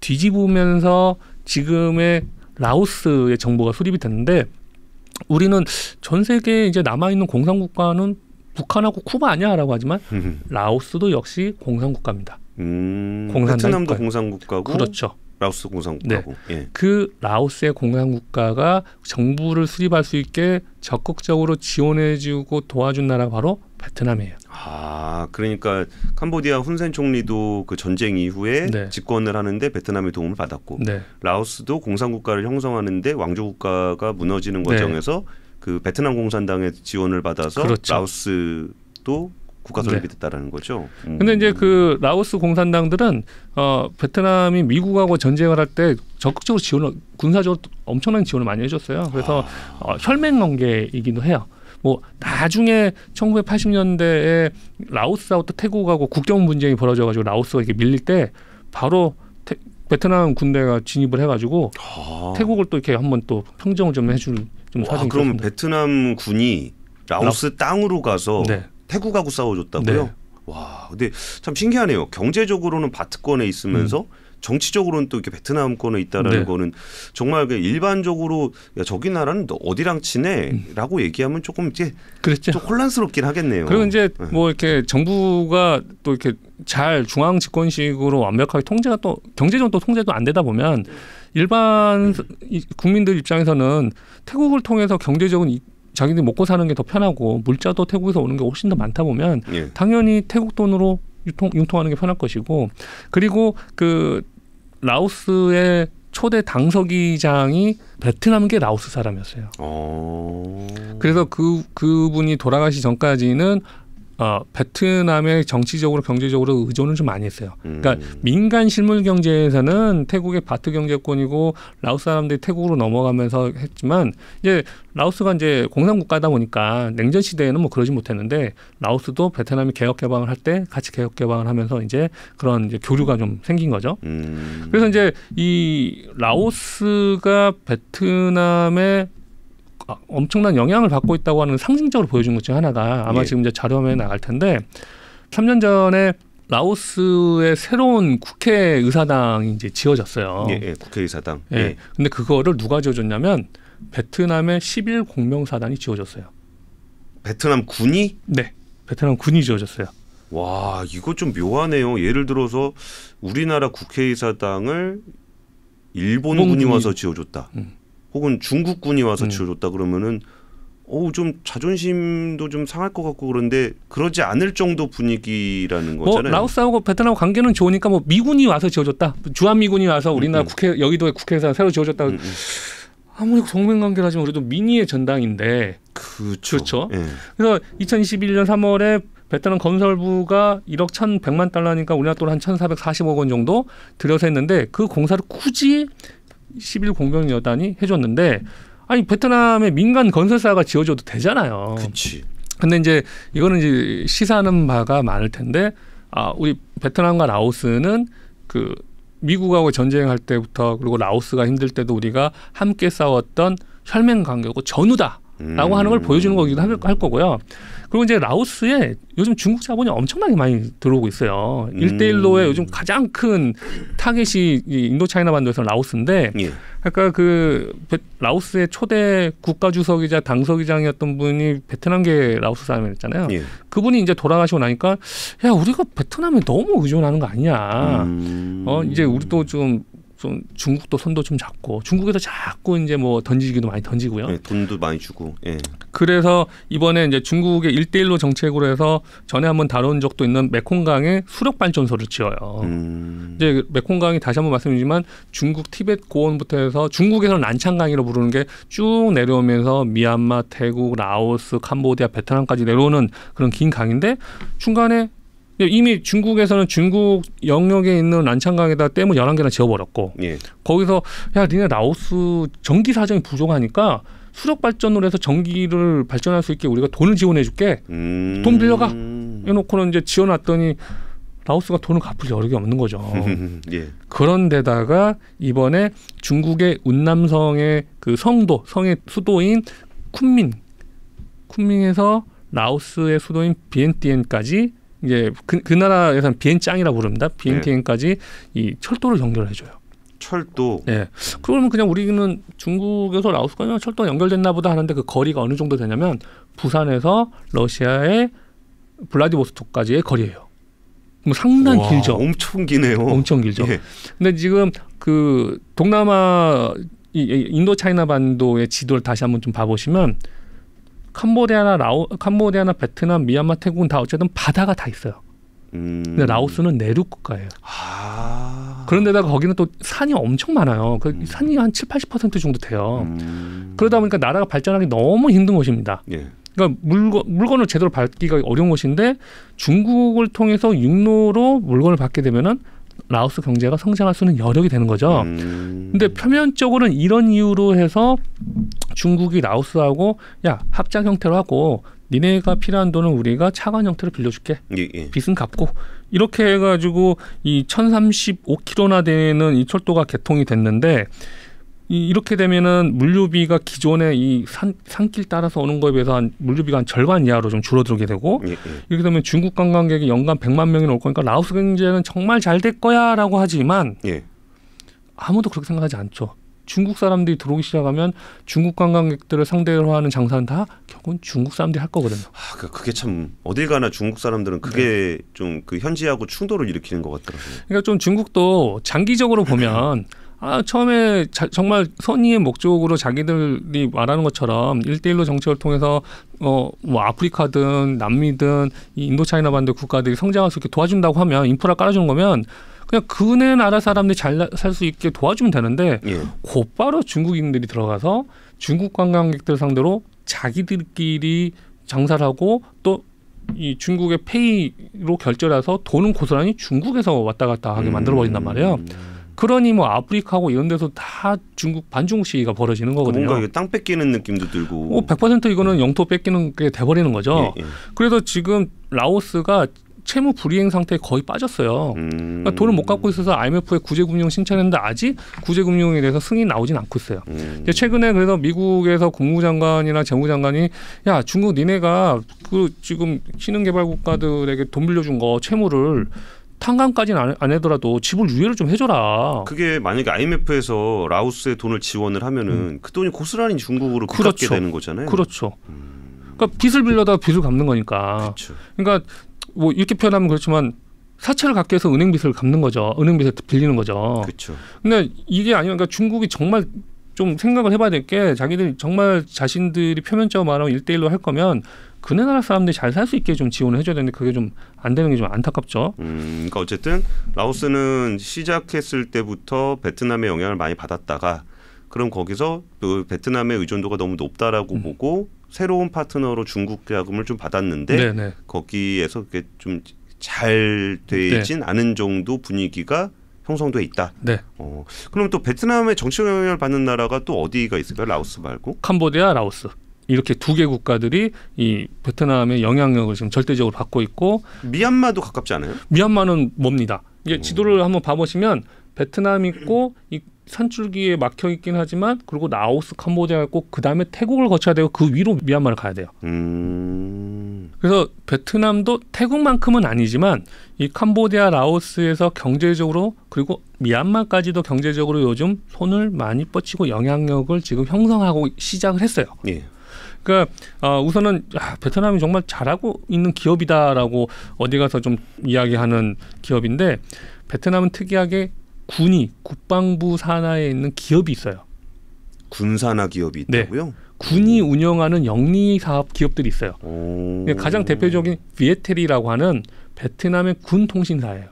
뒤집으면서 지금의 라오스의 정부가 수립이 됐는데 우리는 전 세계에 이제 남아있는 공산국가는 북한하고 쿠바 아니야라고 하지만 라오스도 역시 공산국가입니다. 음, 베트남도 공산국가고 그렇죠. 라오스 공산국가고. 네. 예. 그 라오스의 공산국가가 정부를 수립할 수 있게 적극적으로 지원해주고 도와준 나라가 바로 베트남이에요. 아 그러니까 캄보디아 훈센 총리도 그 전쟁 이후에 네. 집권을 하는데 베트남의 도움을 받았고 네. 라오스도 공산국가를 형성하는데 왕조국가가 무너지는 네. 과정에서 그 베트남 공산당의 지원을 받아서 그렇죠. 라오스도 국가 설립이 네. 됐다라는 거죠. 음. 근데 이제 그 라오스 공산당들은 어 베트남이 미국하고 전쟁을 할 때 적극적으로 지원을 군사적으로 엄청난 지원을 많이 해줬어요. 그래서 아. 어, 혈맹 관계이기도 해요. 뭐 나중에 1980년대에 라오스하고 또 태국하고 국경 분쟁이 벌어져가지고 라오스가 이렇게 밀릴 때 바로 태, 베트남 군대가 진입을 해가지고 아. 태국을 또 이렇게 한번 또 평정을 좀 해준 좀 사진. 그러면 베트남 군이 라오스 라 땅으로 가서 네. 태국하고 싸워줬다고요? 네. 와, 근데 참 신기하네요. 경제적으로는 바트권에 있으면서 음. 정치적으로는 또 이렇게 베트남권에 있다라는 네. 거는 정말 그 일반적으로 야, 저기 나라는 어디랑 친해라고 음. 얘기하면 조금 이제 그랬죠. 좀 혼란스럽긴 하겠네요. 그리고 이제 네. 뭐 이렇게 정부가 또 이렇게 잘 중앙 집권식으로 완벽하게 통제가 또 경제적으로 통제도 안 되다 보면 일반 음. 국민들 입장에서는 태국을 통해서 경제적인 자기들이 먹고 사는 게 더 편하고 물자도 태국에서 오는 게 훨씬 더 많다 보면 예. 당연히 태국 돈으로 유통, 융통하는 게 편할 것이고 그리고 그 라오스의 초대 당서기장이 베트남계 라오스 사람이었어요. 오. 어. 그래서 그 그분이 돌아가시 전까지는 어, 베트남에 정치적으로 경제적으로 의존을 좀 많이 했어요. 그러니까 음. 민간 실물 경제에서는 태국의 바트 경제권이고 라오스 사람들이 태국으로 넘어가면서 했지만 이제 라오스가 이제 공산 국가다 보니까 냉전 시대에는 뭐 그러지 못했는데 라오스도 베트남이 개혁 개방을 할 때 같이 개혁 개방을 하면서 이제 그런 이제 교류가 좀 생긴 거죠. 음. 그래서 이제 이 라오스가 베트남의 아, 엄청난 영향을 받고 있다고 하는 상징적으로 보여준 것 중 하나가 아마 예. 지금 이제 자료화면에 나갈 텐데 3년 전에 라오스의 새로운 국회 의사당이 이제 지어졌어요. 예, 예 국회 의사당. 예. 예. 근데 그거를 누가 지어줬냐면 베트남의 11 공명사단이 지어졌어요. 베트남 군이? 네. 베트남 군이 지어졌어요. 와, 이거 좀 묘하네요. 예를 들어서 우리나라 국회의사당을 일본 군이 와서 지어줬다. 음. 혹은 중국군이 와서 지어줬다 음. 그러면은 어우 좀 자존심도 좀 상할 것 같고 그런데 그러지 않을 정도 분위기라는 뭐 거잖아요. 뭐 라오스하고 베트남 관계는 좋으니까 뭐 미군이 와서 지어줬다. 주한 미군이 와서 우리나라 음, 음. 국회 여의도에 국회에서 새로 지어줬다. 음, 음. 아무리 동맹 관계를 하지만 우리도 미니의 전당인데 그렇죠. 그 그래서 2021년 3월에 베트남 건설부가 1억 1,100만 달러니까 우리나라 돈한 1,445억 원 정도 들여서 했는데 그 공사를 굳이 11 공격 여단이 해줬는데 아니 베트남의 민간 건설사가 지어줘도 되잖아요. 그렇지. 근데 이제 이거는 이제 시사하는 바가 많을 텐데 아 우리 베트남과 라오스는 그 미국하고 전쟁할 때부터 그리고 라오스가 힘들 때도 우리가 함께 싸웠던 혈맹 관계고 전우다. 라고 하는 걸 음. 보여주는 거기도 할 거고요. 그리고 이제 라오스에 요즘 중국 자본이 엄청나게 많이 들어오고 있어요. 일대일로의 음. 요즘 가장 큰 타겟이 인도차이나 반도에서 라오스인데 예. 아까 그 라오스의 초대 국가주석이자 당서기장이었던 분이 베트남계 라오스 사람이었잖아요. 예. 그분이 이제 돌아가시고 나니까 야 우리가 베트남에 너무 의존하는 거 아니냐. 음. 어 이제 우리도 좀좀 중국도 손도 좀 잡고 중국에서 자꾸 이제 뭐 던지기도 많이 던지고요. 네, 돈도 많이 주고. 네. 그래서 이번에 이제 중국의 일대일로 정책으로 해서 전에 한번 다룬 적도 있는 메콩강에 수력 발전소를 지어요. 음. 이제 메콩강이 다시 한번 말씀드리지만 중국 티벳 고원부터 해서 중국에서는 난창강이라고 부르는 게 쭉 내려오면서 미얀마, 태국, 라오스, 캄보디아, 베트남까지 내려오는 그런 긴 강인데 중간에 이미 중국에서는 중국 영역에 있는 난창강에다 댐을 열한 개나 지어버렸고 예. 거기서 야 니네 라오스 전기 사정이 부족하니까 수력 발전으로 해서 전기를 발전할 수 있게 우리가 돈을 지원해줄게 음. 돈 빌려가 해놓고는 이제 지원놨더니 라오스가 돈을 갚을 여력이 없는 거죠. *laughs* 예. 그런데다가 이번에 중국의 운남성의 그 성도, 성의 수도인 쿤민, 쿤민에서 라오스의 수도인 비엔티엔까지 이제 그, 그 나라에서는 비행장이라고 부릅니다. 비행기엔까지 네. 이 철도를 연결해 줘요. 철도. 네. 그러면 그냥 우리는 중국에서 라오스까지 철도 연결됐나 보다 하는데 그 거리가 어느 정도 되냐면 부산에서 러시아의 블라디보스토크까지의 거리예요. 뭐 상당히 와, 길죠. 엄청 기네요. 엄청 길죠. 예. 근데 지금 그 동남아 인도 차이나 반도의 지도를 다시 한번 좀 봐보시면 캄보디아나 라오 캄보디아나 베트남 미얀마 태국은 다 어쨌든 바다가 다 있어요. 음. 근데 라오스는 내륙 국가예요. 아. 그런데다가 거기는 또 산이 엄청 많아요. 그 음. 산이 한 7, 80% 정도 돼요. 음. 그러다 보니까 나라가 발전하기 너무 힘든 곳입니다. 예. 그러니까 물건, 물건을 제대로 받기가 어려운 곳인데 중국을 통해서 육로로 물건을 받게 되면은 라오스 경제가 성장할 수는 여력이 되는 거죠. 음. 근데 표면적으로는 이런 이유로 해서 중국이 라오스하고 야 합작 형태로 하고 니네가 필요한 돈은 우리가 차관 형태로 빌려줄게. 예, 예. 빚은 갚고 이렇게 해가지고 이 1,035km나 되는 이 철도가 개통이 됐는데 이렇게 되면은 물류비가 기존의 이 산, 산길 따라서 오는 거에 비해서 한 물류비가 한 절반 이하로 좀 줄어들게 되고 예, 예. 이렇게 되면 중국 관광객이 연간 100만 명이 올 거니까 라오스 경제는 정말 잘 될 거야라고 하지만 예. 아무도 그렇게 생각하지 않죠. 중국 사람들이 들어오기 시작하면 중국 관광객들을 상대로 하는 장사는 다 결국은 중국 사람들이 할 거거든요. 아, 그, 그게 참 어딜 가나 중국 사람들은 그게 네. 좀그 현지하고 충돌을 일으키는 것 같더라고요. 그러니까 좀 중국도 장기적으로 보면 *laughs* 아, 처음에 자, 정말 선의의 목적으로 자기들이 말하는 것처럼 일대일로 정책을 통해서 어, 뭐 아프리카든 남미든 이 인도차이나 반도 국가들이 성장할 수 있게 도와준다고 하면 인프라 깔아주는 거면 그냥 그네 나라 사람들이 잘 살 수 있게 도와주면 되는데 예. 곧바로 중국인들이 들어가서 중국 관광객들 상대로 자기들끼리 장사를 하고 또 이 중국의 페이로 결제를 해서 돈은 고스란히 중국에서 왔다 갔다 하게 만들어 버린단 음. 말이에요. 그러니 뭐 아프리카고 이런 데서 다 중국 반중국 시위가 벌어지는 거거든요. 뭔가 땅 뺏기는 느낌도 들고. 뭐100% 이거는 영토 뺏기는 게 돼버리는 거죠. 예, 예. 그래서 지금 라오스가 채무 불이행 상태에 거의 빠졌어요. 그러니까 음. 그러니까 돈을 못갖고 있어서 IMF에 구제금융 신청했는데 아직 구제금융에 대해서 승인 나오진 않고 있어요. 음. 최근에 그래서 미국에서 국무장관이나 재무장관이 야 중국 니네가 그 지금 신흥개발국가들에게 돈 빌려준 거 채무를 음. 탕감까지는 안, 안 해더라도 집을 유예를 좀 해줘라. 그게 만약에 IMF에서 라오스에 돈을 지원을 하면은 음. 그 돈이 고스란히 중국으로 그렇죠. 되는 거잖아요. 그렇죠. 음. 그러니까 빚을 빌려다가 빚을 갚는 거니까. 그렇죠. 그러니까 뭐 이렇게 표현하면 그렇지만 사채를 갖게 해서 은행 빚을 갚는 거죠. 은행 빚을 빌리는 거죠. 그렇죠. 근데 이게 아니라 그러니까 중국이 정말 좀 생각을 해봐야 될 게 자기들 정말 자신들이 표면적으로 말하면 일대일로할 거면 그네 나라 사람들이 잘 살 수 있게 좀 지원을 해줘야 되는데 그게 좀 안 되는 게 좀 안타깝죠. 음, 그러니까 어쨌든 라오스는 시작했을 때부터 베트남의 영향을 많이 받았다가 그럼 거기서 그 베트남의 의존도가 너무 높다라고 음. 보고 새로운 파트너로 중국 자금을 좀 받았는데 네네. 네. 거기에서 그게 좀 잘 되진 네. 않은 정도 분위기가 형성돼 있다. 네. 어, 그럼 또 베트남의 정치 적 영향을 받는 나라가 또 어디가 있을까요? 라오스 말고? 캄보디아, 라오스. 이렇게 두 개 국가들이 이 베트남의 영향력을 지금 절대적으로 받고 있고 미얀마도 가깝지 않아요? 미얀마는 뭡니다. 이게 지도를 한번 봐보시면 베트남 있고 이 산줄기에 막혀 있긴 하지만 그리고 나오스 캄보디아가 꼭 그다음에 태국을 거쳐야 되고 그 위로 미얀마를 가야 돼요. 음... 그래서 베트남도 태국만큼은 아니지만 이 캄보디아 라오스에서 경제적으로 그리고 미얀마까지도 경제적으로 요즘 손을 많이 뻗치고 영향력을 지금 형성하고 시작을 했어요. 예. 그러니까 어, 우선은 야, 베트남이 정말 잘하고 있는 기업이다라고 어디 가서 좀 이야기하는 기업인데 베트남은 특이하게 군이 국방부 산하에 있는 기업이 있어요. 군산화 기업이 네. 있다고요? 네. 군이 운영하는 영리 사업 기업들이 있어요. 네, 가장 대표적인 비에텔이라고 하는 베트남의 군 통신사예요.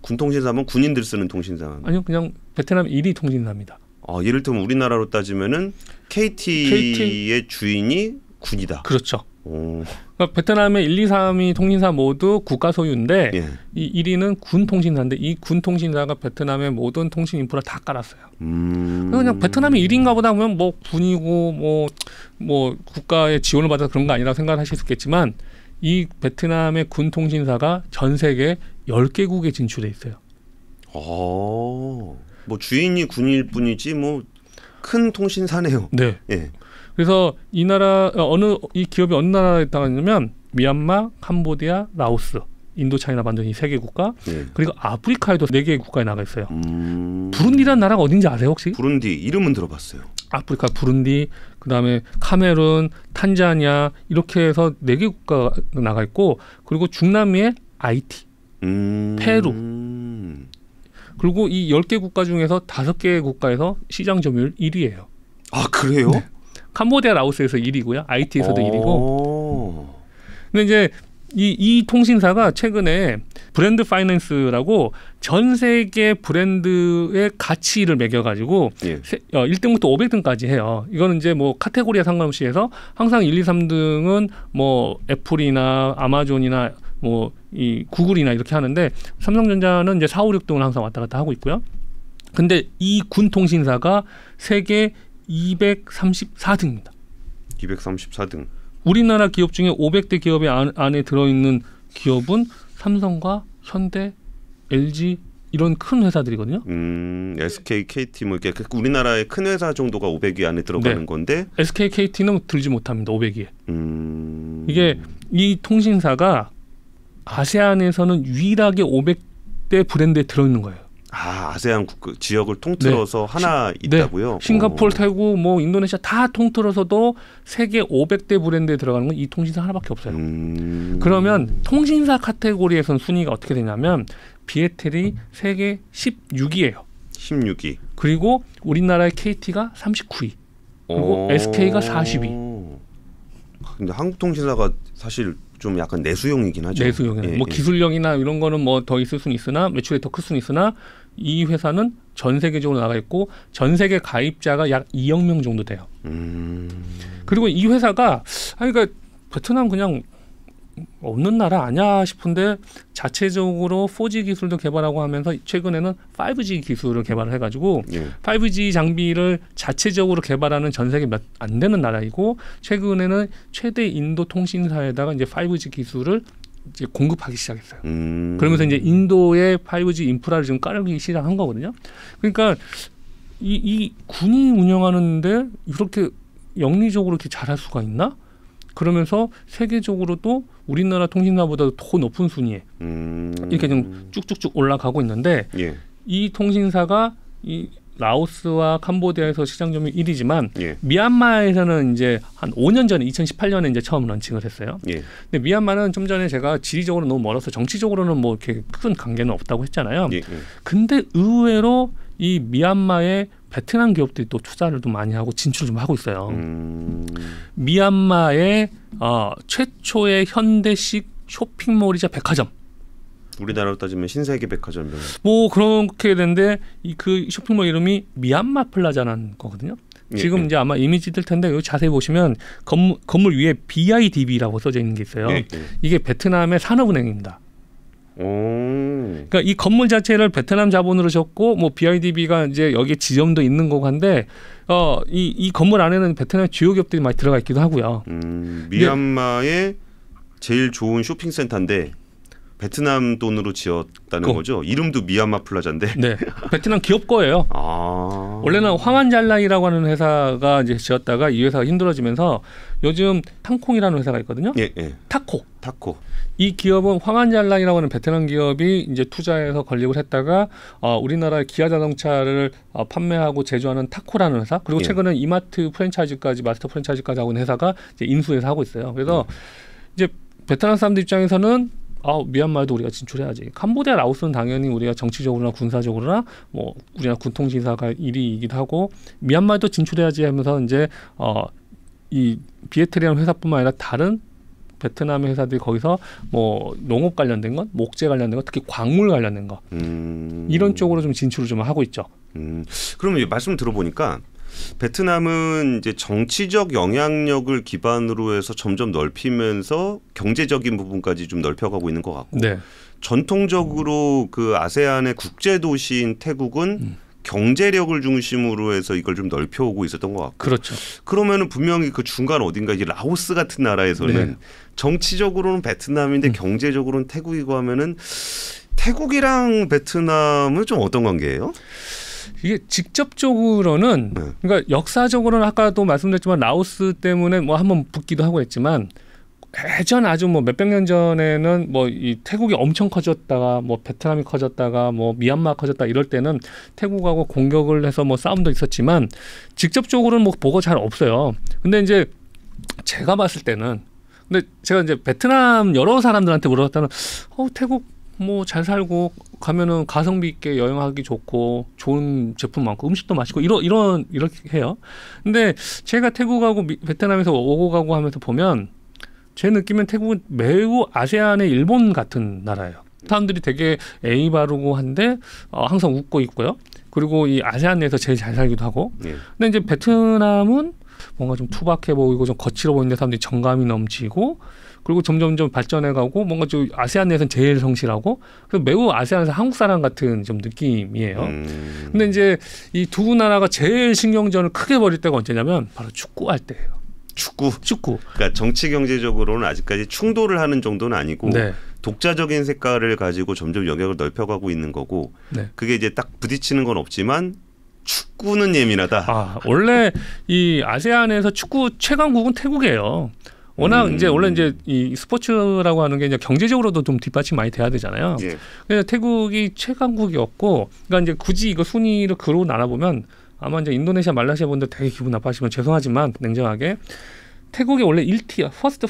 군 통신사면 군인들 쓰는 통신사 아니요, 그냥 베트남 1위 통신사입니다. 아, 예를 들면 우리나라로 따지면은 KT의 KT? 주인이 군이다. 그렇죠. 오. 그러니까 베트남의 1, 2, 3위 통신사 모두 국가 소유인데 예. 이 1위는 군 통신사인데 이 군 통신사가 베트남의 모든 통신 인프라 다 깔았어요. 음... 그냥 베트남이 1인가 보다 보면 뭐 군이고 뭐뭐 뭐 국가의 지원을 받아서 그런 거 아니라 고 생각하실 수 있겠지만 이 베트남의 군 통신사가 전 세계 10개국에 진출해 있어요. 어. 뭐 주인이 군일 뿐이지 뭐 큰 통신사네요. 네. 예. 그래서 이 나라 어, 어느 이 기업이 어느 나라에 당하냐면 미얀마, 캄보디아, 라오스, 인도차이나 반전 이세 개 국가 네. 그리고 아프리카에도 네 개 국가에 나가 있어요. 음... 부룬디란 나라가 어딘지 아세요 혹시? 부룬디 이름은 들어봤어요. 아프리카 부룬디 그다음에 카메룬, 탄자니아 이렇게 해서 네 개 국가가 나가 있고 그리고 중남미에 아이티, 음... 페루 그리고 이 열 개 국가 중에서 다섯 개 국가에서 시장 점유율 1위예요. 아 그래요? 네. 캄보디아 라오스에서 1위고요. IT에서도 오. 1위고. 근데 이제 이, 이 통신사가 최근에 브랜드 파이낸스라고 전 세계 브랜드의 가치를 매겨가지고 예. 1등부터 어, 500등까지 해요. 이거는 이제 뭐 카테고리에 상관없이 해서 항상 1, 2, 3등은 뭐 애플이나 아마존이나 뭐 이 구글이나 이렇게 하는데 삼성전자는 이제 4, 5, 6등을 항상 왔다 갔다 하고 있고요. 근데 이 군 통신사가 세계 234등입니다. 234등. 우리나라 기업 중에 500대 기업의 안, 에 들어있는 기업은 삼성과 현대, LG 이런 큰 회사들이거든요. 음, SK, KT 뭐 이렇게 그 우리나라의 큰 회사 정도가 500위 안에 들어가는 네. 건데 SK, KT는 들지 못합니다. 500위에. 음... 이게 이 통신사가 아세안에서는 유일하게 500대 브랜드에 들어있는 거예요. 아, 아세안 국 그 지역을 통틀어서 네. 하나 시, 네. 있다고요? 네. 싱가폴, 태국, 뭐 인도네시아 다 통틀어서도 세계 500대 브랜드에 들어가는 건 이 통신사 하나밖에 없어요. 음... 그러면 통신사 카테고리에선 순위가 어떻게 되냐면 비에텔이 음. 세계 16위예요. 16위. 그리고 우리나라의 KT가 39위. 그리고 오... SK가 40위. 아, 근데 한국통신사가 사실 좀 약간 내수용이긴 하죠. 내수용. 뭐 예, 뭐 예. 기술력이나 이런 거는 뭐 더 있을 수는 있으나 매출이 더 클 수는 있으나 이 회사는 전 세계적으로 나가 있고 전 세계 가입자가 약 2억 명 정도 돼요. 음. 그리고 이 회사가 아, 그러니까 베트남 그냥 없는 나라 아니야 싶은데 자체적으로 4G 기술도 개발하고 하면서 최근에는 5G 기술을 개발해 가지고 예. 5G 장비를 자체적으로 개발하는 전 세계 몇 안 되는 나라이고 최근에는 최대 인도 통신사에다가 이제 5G 기술을 이제 공급하기 시작했어요. 음. 그러면서 이제 인도의 5G 인프라를 지금 깔기 시작한 거거든요. 그러니까 이, 이 군이 운영하는데 이렇게 영리적으로 이렇게 잘할 수가 있나? 그러면서 세계적으로 또 우리나라 통신사보다 더 높은 순위에 음. 이렇게 좀 쭉쭉쭉 올라가고 있는데 예. 이 통신사가 이 라오스와 캄보디아에서 시장 점유 1위지만 예. 미얀마에서는 이제 한 5년 전에 2018년에 이제 처음 런칭을 했어요. 예. 근데 미얀마는 좀 전에 제가 지리적으로 너무 멀어서 정치적으로는 뭐 이렇게 큰 관계는 없다고 했잖아요. 예. 예. 근데 의외로 이 미얀마의 베트남 기업들이 또 투자를 좀 많이 하고 진출 좀 하고 있어요. 음. 미얀마의 어, 최초의 현대식 쇼핑몰이자 백화점. 우리나라로 따지면 신세계 백화점이뭐 그렇게 되는데 이 그 쇼핑몰 이름이 미얀마 플라자라는 거거든요. 예, 지금 예. 이제 아마 이미지 들 텐데 여기 자세히 보시면 건물, 건물 위에 BIDB라고 써져 있는 게 있어요. 예, 예, 이게 베트남의 산업은행입니다. 오. 그러니까 이 건물 자체를 베트남 자본으로 졌고 뭐 BIDB가 이제 여기에 지점도 있는 거고 한데 어 이 이 건물 안에는 베트남 주요 기업들이 많이 들어가 있기도 하고요. 음, 미얀마의 제일 좋은 쇼핑센터인데 베트남 돈으로 지었다는 고. 그- 거죠. 이름도 미얀마 플라자인데. 네. *laughs* 베트남 기업 거예요. 아. 원래는 황한잘라이라고 하는 회사가 이제 지었다가 이 회사가 힘들어지면서 요즘 탕콩이라는 회사가 있거든요. 예, 예. 타코. 타코. 이 기업은 황한잘라이라고 하는 베트남 기업이 이제 투자해서 건립을 했다가 어, 우리나라 기아 자동차를 어, 판매하고 제조하는 타코라는 회사 그리고 예. 최근에 이마트 프랜차이즈까지 마스터 프랜차이즈까지 하고 있는 회사가 이제 인수해서 하고 있어요. 그래서 음. 이제 베트남 사람들 입장에서는 아, 미얀마에도 우리가 진출해야지. 캄보디아 라오스는 당연히 우리가 정치적으로나 군사적으로나 뭐 우리나라 군통신사가 일위이기도 하고 미얀마에도 진출해야지 하면서 이제 어 이 비에트리안 회사뿐만 아니라 다른 베트남 회사들이 거기서 뭐 농업 관련된 것, 목재 관련된 것, 특히 광물 관련된 것 음. 이런 쪽으로 좀 진출을 좀 하고 있죠. 음. 그러면 말씀 들어보니까 베트남은 이제 정치적 영향력을 기반으로 해서 점점 넓히면서 경제적인 부분까지 좀 넓혀가고 있는 것 같고 네. 전통적으로 그 아세안의 국제 도시인 태국은 음. 경제력을 중심으로 해서 이걸 좀 넓혀오고 있었던 것 같고 그렇죠. 그러면은 분명히 그 중간 어딘가 이제 라오스 같은 나라에서는 네. 정치적으로는 베트남인데 음. 경제적으로는 태국이고 하면은 태국이랑 베트남은 좀 어떤 관계예요? 이게 직접적으로는 네. 그러니까 역사적으로는 아까도 말씀드렸지만 라오스 때문에 뭐 한번 붙기도 하고 했지만 예전 아주 뭐 몇백 년 전에는 뭐 이 태국이 엄청 커졌다가 뭐 베트남이 커졌다가 뭐 미얀마 커졌다 이럴 때는 태국하고 공격을 해서 뭐 싸움도 있었지만 직접적으로는 뭐 보고 잘 없어요. 근데 이제 제가 봤을 때는 근데 제가 이제 베트남 여러 사람들한테 물어봤다는 어 태국 뭐잘 살고 가면은 가성비 있게 여행하기 좋고 좋은 제품 많고 음식도 맛있고 이런 이런 이렇게 해요. 근데 제가 태국하고 미, 베트남에서 오고 가고 하면서 보면 제 느낌엔 태국은 매우 아세안의 일본 같은 나라예요. 사람들이 되게 에이 바르고 한데 어, 항상 웃고 있고요. 그리고 이 아세안 내에서 제일 잘 살기도 하고. 예. 근데 이제 베트남은 뭔가 좀 투박해 보이고 좀 거칠어 보이는데 사람들이 정감이 넘치고 그리고 점점점 발전해가고 뭔가 좀 아세안 내에서는 제일 성실하고 그래서 매우 아세안에서 한국 사람 같은 좀 느낌이에요. 음. 근데 이제 이 두 나라가 제일 신경전을 크게 벌일 때가 언제냐면 바로 축구할 때예요. 축구. 축구. 그러니까 정치 경제적으로는 아직까지 충돌을 하는 정도는 아니고 네. 독자적인 색깔을 가지고 점점 영역을 넓혀가고 있는 거고 네. 그게 이제 딱 부딪히는 건 없지만 축구는 예민하다. 아, 원래 이 아세안에서 축구 최강국은 태국이에요. 워낙 음. 이제 원래 이제 이 스포츠라고 하는 게 이제 경제적으로도 좀 뒷받침 많이 돼야 되잖아요. 예. 그래서 태국이 최강국이었고, 그러니까 이제 굳이 이거 순위를 그로 나눠보면 아마 이제 인도네시아, 말라시아 분들 되게 기분 나빠하시면 죄송하지만 냉정하게 태국이 원래 1티어, 퍼스트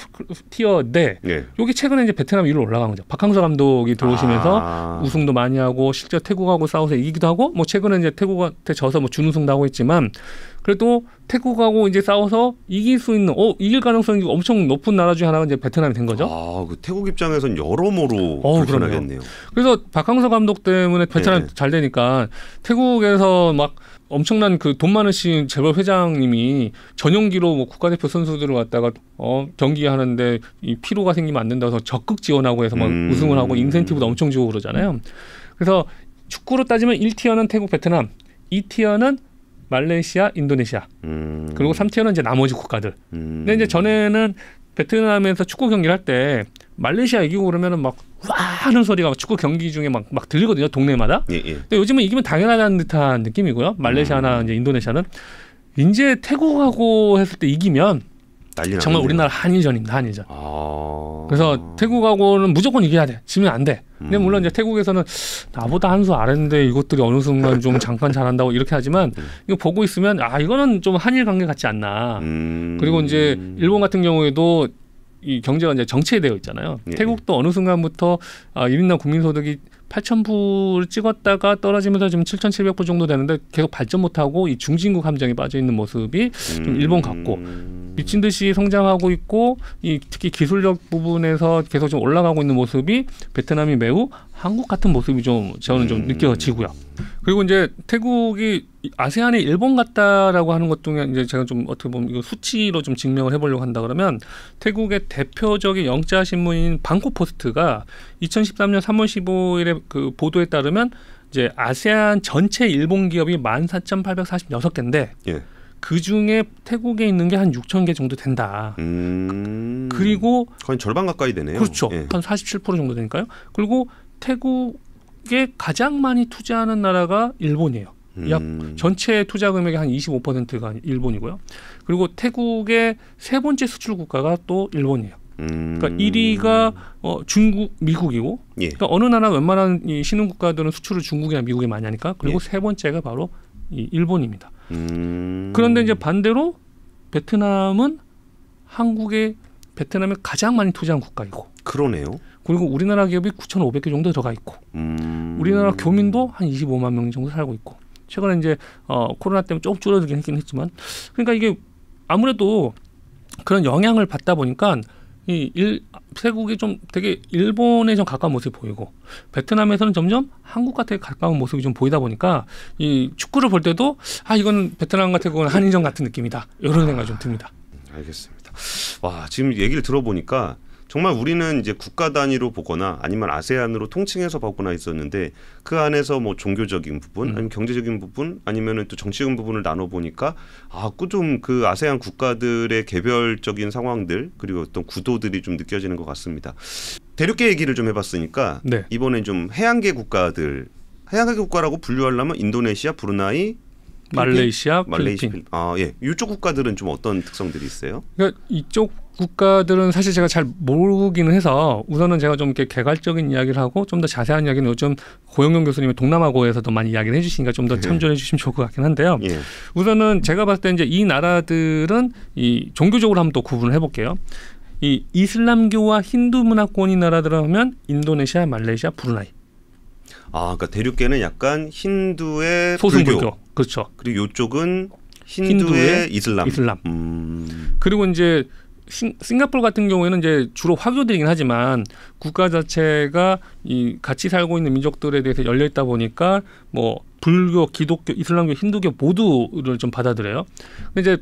티어인데 예. 여기 최근에 이제 베트남 위로 올라간 거죠. 박항서 감독이 들어오시면서 아. 우승도 많이 하고 실제 태국하고 싸워서 이기기도 하고 뭐 최근에 이제 태국한테 져서 뭐 준우승도 하고 있지만 그래도 태국하고 이제 싸워서 이길 수 있는 어 이길 가능성이 엄청 높은 나라 중에 하나가 이제 베트남이 된 거죠. 아, 그 태국 입장에선 여러모로 어, 불편하겠네요. 그래서 박항서 감독 때문에 베트남 예. 잘 되니까 태국에서 막 엄청난 그 돈 많으신 재벌 회장님이 전용기로 뭐 국가대표 선수들을 갖다가 어, 경기하는데 이 피로가 생기면 안 된다고 해서 적극 지원하고 해서 막 음. 우승을 하고 인센티브도 엄청 주고 그러잖아요. 그래서 축구로 따지면 1티어는 태국, 베트남, 2티어는 말레이시아, 인도네시아. 음. 그리고 3티어는 이제 나머지 국가들. 음. 근데 이제 전에는 베트남에서 축구 경기를 할 때 말레이시아 이기고 그러면은 막와 하는 소리가 축구 경기 중에 막, 막 들리거든요 동네마다. 예, 예. 근데 요즘은 이기면 당연하다는 듯한 느낌이고요. 말레이시아나 음. 이제 인도네시아는 이제 태국하고 했을 때 이기면 난리 정말 우리나라 한일전입니다. 한일전. 아... 그래서 태국하고는 무조건 이겨야 돼. 지면 안 돼. 근데 음... 물론 이제 음. 태국에서는 나보다 한 수아래인데 이것들이 어느 순간 좀 잠깐 잘한다고 이렇게 하지만 음... 이거 보고 있으면 아 이거는 좀 한일 관계 같지 않나. 음... 그리고 이제 일본 같은 경우에도 이 경제가 이제 정체되어 있잖아요. 예. 태국도 어느 순간부터 아, 1인당 국민소득이 8,000부를 찍었다가 떨어지면서 지금 7,700부 정도 되는데 계속 발전 못하고 이 중진국 함정에 빠져 있는 모습이 좀 음. 일본 같고 미친 듯이 성장하고 있고 이 특히 기술력 부분에서 계속 좀 올라가고 있는 모습이 베트남이 매우 한국 같은 모습이 좀 저는 좀 음. 느껴지고요. 그리고 이제 태국이 아세안에 일본 같다라고 하는 것 중에 이제 제가 좀 어떻게 보면 이거 수치로 좀 증명을 해보려고 한다 그러면 태국의 대표적인 영자 신문인 방코포스트가 2013년 3월 15일에 그 보도에 따르면 이제 아세안 전체 일본 기업이 14,846개인데 예. 그 중에 태국에 있는 게 한 6천 개 정도 된다. 음... 그리고 거의 절반 가까이 되네요. 그렇죠. 예. 한47% 정도 되니까요. 그리고 태국에 가장 많이 투자하는 나라가 일본이에요. 음. 약 전체 투자 금액의 한 25%가 일본이고요. 그리고 태국의 세 번째 수출 국가가 또 일본이에요. 그러니까 음. 그러니까 1위가 어, 중국, 미국이고, 예. 그러니까 어느 나라 웬만한 이 신흥 국가들은 수출을 중국이나 미국에 많이 하니까, 그리고 예. 세 번째가 바로 이 일본입니다. 음. 그런데 이제 반대로 베트남은 한국의 베트남에 가장 많이 투자한 국가이고, 그러네요. 그리고 우리나라 기업이 9,500개 정도 들어가 있고 음. 우리나라 교민도 한 25만 명 정도 살고 있고 최근에 이제 어, 코로나 때문에 조금 줄어들긴 했긴 했지만 그러니까 이게 아무래도 그런 영향을 받다 보니까 이 일, 세국이 좀 되게 일본에 좀 가까운 모습이 보이고 베트남에서는 점점 한국과 되게 가까운 모습이 좀 보이다 보니까 이 축구를 볼 때도 아 이건 베트남 같은 건 한인전 같은 느낌이다 이런 생각이 좀 듭니다. 알겠습니다. 와 지금 얘기를 들어보니까 정말 우리는 이제 국가 단위로 보거나 아니면 아세안으로 통칭해서 보거나 있었는데 그 안에서 뭐 종교적인 부분 음. 아니면 경제적인 부분 아니면은 또 정치적인 부분을 나눠 보니까 아좀 그 아세안 국가들의 개별적인 상황들 그리고 어떤 구도들이 좀 느껴지는 것 같습니다. 대륙계 얘기를 좀 해봤으니까 네. 이번엔 좀 해양계 국가들 해양계 국가라고 분류하려면 인도네시아, 브루나이, 말레이시아, 말레이시아, 필리핀. 아 예, 이쪽 국가들은 좀 어떤 특성들이 있어요? 그러니까 이쪽 국가들은 사실 제가 잘 모르기는 해서 우선은 제가 좀 이렇게 개괄적인 이야기를 하고 좀 더 자세한 이야기는 요즘 고영경 교수님이 동남아고에서도 많이 이야기를 해주시니까 좀더 네. 참조해 주시면 좋을 것 같긴 한데요. 예. 우선은 제가 봤을 때 이제 이 나라들은 이 종교적으로 한번 또 구분을 해볼게요. 이 이슬람교와 힌두 문화권인 나라들 하면 인도네시아, 말레이시아, 브루나이. 아, 그러니까 대륙계는 약간 힌두의 소승교불 그렇죠. 그리고 요쪽은 힌두의, 힌두의 이슬람. 이슬람. 음. 그리고 이제 싱가폴 같은 경우에는 이제 주로 화교들이긴 하지만 국가 자체가 이 같이 살고 있는 민족들에 대해서 열려 있다 보니까 뭐 불교, 기독교, 이슬람교, 힌두교 모두를 좀 받아들여요. 근데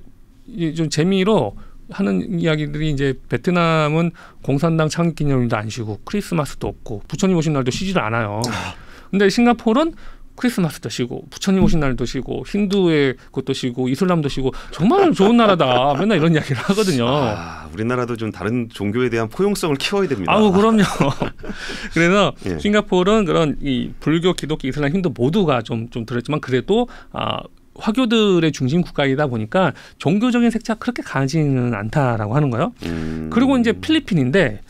이제 좀 재미로 하는 이야기들이 이제 베트남은 공산당 창립 기념일도 안 쉬고 크리스마스도 없고 부처님 오신 날도 쉬질 지 않아요. 아. 근데 싱가폴은 크리스마스도 쉬고 부처님 오신 날도 쉬고 힌두의 것도 쉬고 이슬람도 쉬고 정말 좋은 나라다 맨날 이런 이야기를 하거든요. 아, 우리나라도 좀 다른 종교에 대한 포용성을 키워야 됩니다. 아우 그럼요. *laughs* 그래서 예. 싱가포르는 그런 이 불교, 기독교, 이슬람, 힌두 모두가 좀 좀 들었지만 그래도 아 화교들의 중심 국가이다 보니까 종교적인 색채가 그렇게 강하지는 않다라고 하는 거예요. 음... 그리고 이제 필리핀인데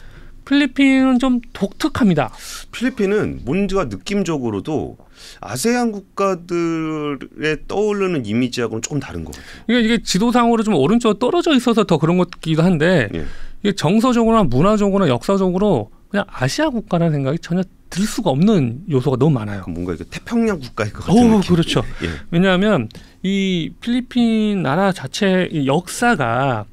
필리핀은 좀 독특합니다. 필리핀은 뭔가 느낌적으로도 아세안 국가들의 떠오르는 이미지하고는 조금 다른 것 같아요. 이게, 그러니까 이게 지도상으로 좀 오른쪽으로 떨어져 있어서 더 그런 것기도 한데 예. 이게 정서적으로나 문화적으로나 역사적으로 그냥 아시아 국가라는 생각이 전혀 들 수가 없는 요소가 너무 많아요. 뭔가 이게 태평양 국가일 것 같은 느낌. 그렇죠. 예. 왜냐하면 이 필리핀 나라 자체 역사가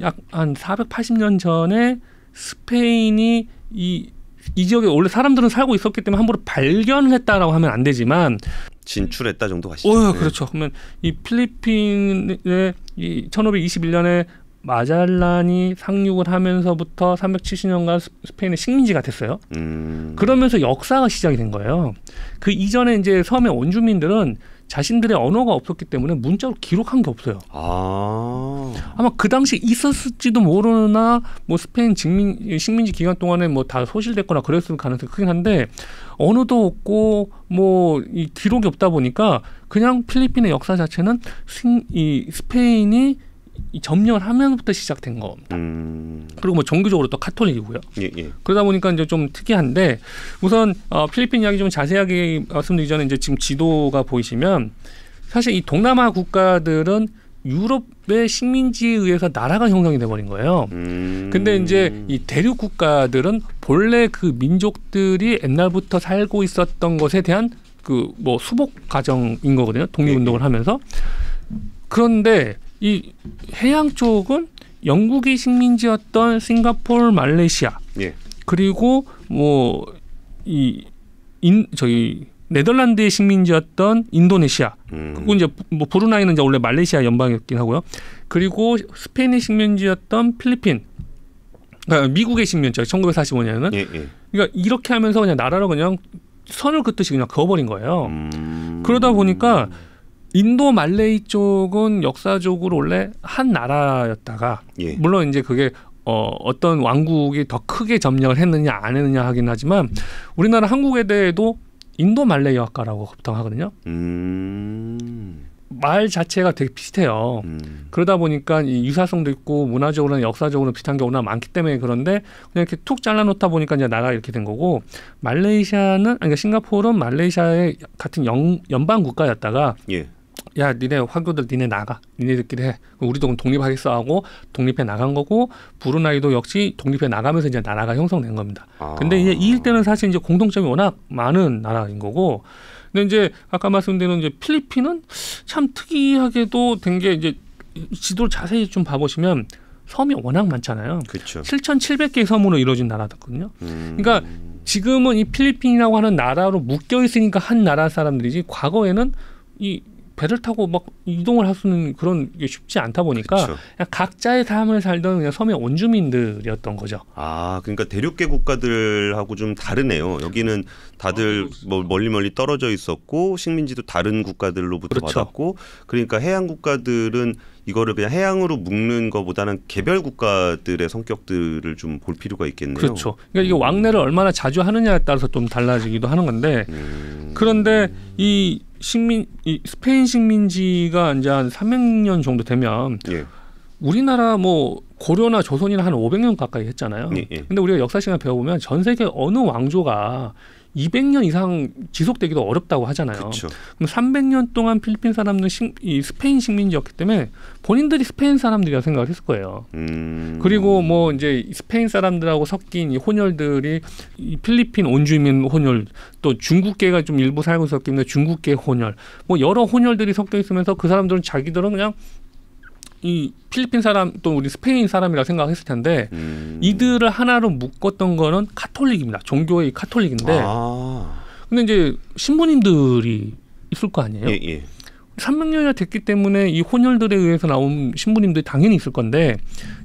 약 한 480년 전에 스페인이 이이 지역에 원래 사람들은 살고 있었기 때문에 함부로 발견했다라고 하면 안 되지만 진출했다 정도 가시죠. 어, 그렇죠. 그러면 이 필리핀의 이 1521년에 마잘란이 상륙을 하면서부터 370년간 스페인의 식민지가 됐어요. 음. 그러면서 역사가 시작이 된 거예요. 그 이전에 이제 섬의 원주민들은 자신들의 언어가 없었기 때문에 문자로 기록한 게 없어요. 아. 아마 그 당시 있었을지도 모르나 뭐 스페인 직민 식민지 기간 동안에 뭐 다 소실됐거나 그랬을 가능성이 크긴 한데 언어도 없고 뭐 이 기록이 없다 보니까 그냥 필리핀의 역사 자체는 이 스페인이 점령을 하면부터 시작된 겁니다. 음. 그리고 뭐 종교적으로 또 카톨릭이고요. 예, 예. 그러다 보니까 이제 좀 특이한데 우선 어, 필리핀 이야기 좀 자세하게 말씀드리기 전에 이제 지금 지도가 보이시면 사실 이 동남아 국가들은 유럽의 식민지에 의해서 나라가 형성이 돼버린 거예요. 음. 근데 이제 이 대륙 국가들은 본래 그 민족들이 옛날부터 살고 있었던 것에 대한 그 뭐 수복 과정인 거거든요. 독립운동을 예, 예. 하면서 그런데 이 해양 쪽은 영국의 식민지였던 싱가폴 말레이시아 예. 그리고 뭐이인 저희 네덜란드의 식민지였던 인도네시아 음. 그리고 이제 뭐 브루나이는 이제 원래 말레이시아 연방이었긴 하고요. 그리고 스페인의 식민지였던 필리핀 그러니까 미국의 식민지죠. 1945년은 예, 예. 그러니까 이렇게 하면서 그냥 나라를 그냥 선을 긋듯이 그냥 그어버린 거예요. 음. 그러다 보니까 인도 말레이 쪽은 역사적으로 원래 한 나라였다가 예. 물론 이제 그게 어, 어떤 왕국이 더 크게 점령을 했느냐 안 했느냐 하긴 하지만 우리나라 한국에 대해도 인도 말레이어과라고 보통 하거든요. 음. 말 자체가 되게 비슷해요. 음. 그러다 보니까 이 유사성도 있고 문화적으로는 역사적으로는 비슷한 경우가 많기 때문에 그런데 그냥 이렇게 툭 잘라놓다 보니까 이제 나라가 이렇게 된 거고 말레이시아는 아니 그러니까 싱가포르는 말레이시아의 같은 영, 연방 국가였다가 예. 야 니네 화교들 니네 나가 니네들끼리 해 우리도 그럼 독립하겠어 하고 독립해 나간 거고 브루나이도 역시 독립해 나가면서 이제 나라가 형성된 겁니다 아. 근데 이제 이 일대는 사실 이제 공동점이 워낙 많은 나라인 거고 근데 이제 아까 말씀드린 이제 필리핀은 참 특이하게도 된 게 이제 지도를 자세히 좀 봐보시면 섬이 워낙 많잖아요. 그쵸. 7,700개 섬으로 이루어진 나라거든요. 음. 그러니까 지금은 이 필리핀이라고 하는 나라로 묶여 있으니까 한 나라 사람들이지 과거에는 이 배를 타고 막 이동을 할 수는 그런 게 쉽지 않다 보니까 그쵸. 그렇죠. 그냥 각자의 삶을 살던 그냥 섬의 원주민들이었던 거죠. 아, 그러니까 대륙계 국가들하고 좀 다르네요. 여기는 다들 아, 뭐 멀리 멀리 떨어져 있었고 식민지도 다른 국가들로부터 그렇죠. 받았고 그러니까 해양 국가들은 이거를 그냥 해양으로 묶는 것보다는 개별 국가들의 성격들을 좀 볼 필요가 있겠네요. 그렇죠. 그러니까 이게 음. 왕래를 얼마나 자주 하느냐에 따라서 좀 달라지기도 하는 건데 음. 그런데 이 식민 이 스페인 식민지가 이제 한 300년 정도 되면 예. 우리나라 뭐 고려나 조선이나 한 500년 가까이 했잖아요. 예, 예. 근데 우리가 역사 시간 배워보면 전 세계 어느 왕조가 200년 이상 지속되기도 어렵다고 하잖아요. 그쵸. 럼 300년 동안 필리핀 사람들은 이 스페인 식민지였기 때문에 본인들이 스페인 사람들이라 고 생각을 했을 거예요. 음. 그리고 뭐 이제 스페인 사람들하고 섞인 이 혼혈들이 이 필리핀 온주민 혼혈 또 중국계가 좀 일부 살고 섞이는 중국계 혼혈 뭐 여러 혼혈들이 섞여 있으면서 그 사람들은 자기들은 그냥 이 필리핀 사람 또 우리 스페인 사람이라 생각했을 텐데 음. 이들을 하나로 묶었던 거는 카톨릭입니다. 종교의 카톨릭인데. 아. 근데 이제 신부님들이 있을 거 아니에요. 예, 예. 300년이나 됐기 때문에 이 혼혈들에 의해서 나온 신부님들이 당연히 있을 건데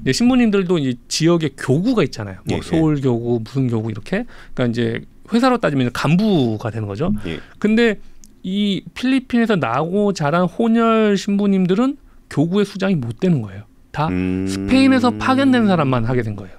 이제 신부님들도 이제 지역의 교구가 있잖아요. 뭐 예, 예. 서울 교구, 무슨 교구 이렇게. 그러니까 이제 회사로 따지면 간부가 되는 거죠. 예. 근데 이 필리핀에서 나고 자란 혼혈 신부님들은 교구의 수장이 못 되는 거예요. 다 음... 스페인에서 파견된 사람만 하게 된 거예요.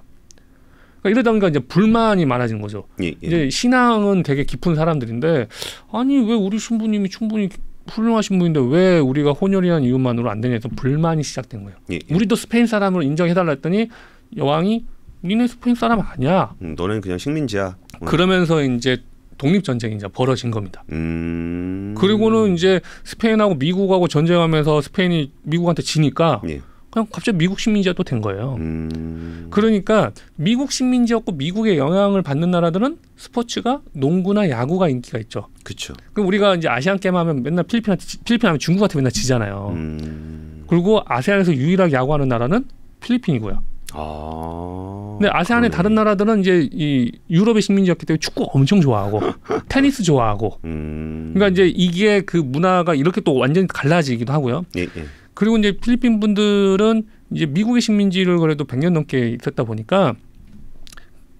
그러니까 이러다 보니까 이제 불만이 많아진 거죠. 예, 예. 이제 신앙은 되게 깊은 사람들인데 아니 왜 우리 신부님이 충분히 훌륭하신 분인데 왜 우리가 혼혈이라는 이유만으로 안 되냐 해서 불만이 시작된 거예요. 예, 예, 우리도 스페인 사람으로 인정해달라 했더니 여왕이 니네 스페인 사람 아니야. 음, 너는 그냥 식민지야. 그러면서 이제 독립 전쟁이 이제 벌어진 겁니다. 음... 그리고는 이제 스페인하고 미국하고 전쟁하면서 스페인이 미국한테 지니까 예. 그냥 갑자기 미국 식민지가 도된 거예요. 음... 그러니까 미국 식민지였고 미국의 영향을 받는 나라들은 스포츠가 농구나 야구가 인기가 있죠. 그렇죠. 그럼 우리가 이제 아시안 게임 하면 맨날 필리핀한테 필리핀 하면 중국한테 맨날 지잖아요. 음... 그리고 아세안에서 유일하게 야구하는 나라는 필리핀이고요. 아. 근데 아세안의 그래. 다른 나라들은 이제 이 유럽의 식민지였기 때문에 축구 엄청 좋아하고 *laughs* 테니스 좋아하고. 음. 그러니까 이제 이게 그 문화가 이렇게 또 완전히 갈라지기도 하고요. 예, 예. 그리고 이제 필리핀 분들은 이제 미국의 식민지를 그래도 100년 넘게 있었다 보니까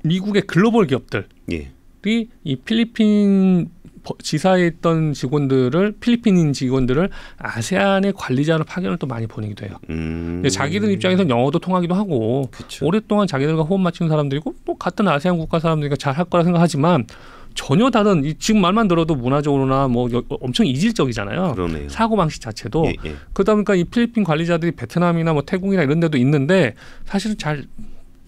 미국의 글로벌 기업들이 예. 이 필리핀 지사에 있던 직원들을 필리핀인 직원들을 아세안의 관리자로 파견을 또 많이 보내기도 해요. 음. 자기들 입장에서는 영어도 통하기도 하고 그쵸. 오랫동안 자기들과 호흡 맞추는 사람들이고 또 같은 아세안 국가 사람들이니까 잘 할 거라 생각하지만 전혀 다른 지금 말만 들어도 문화적으로나 뭐 엄청 이질적이잖아요. 그러네요. 사고 방식 자체도 예, 예. 그러다 보니까 이 필리핀 관리자들이 베트남이나 뭐 태국이나 이런 데도 있는데 사실은 잘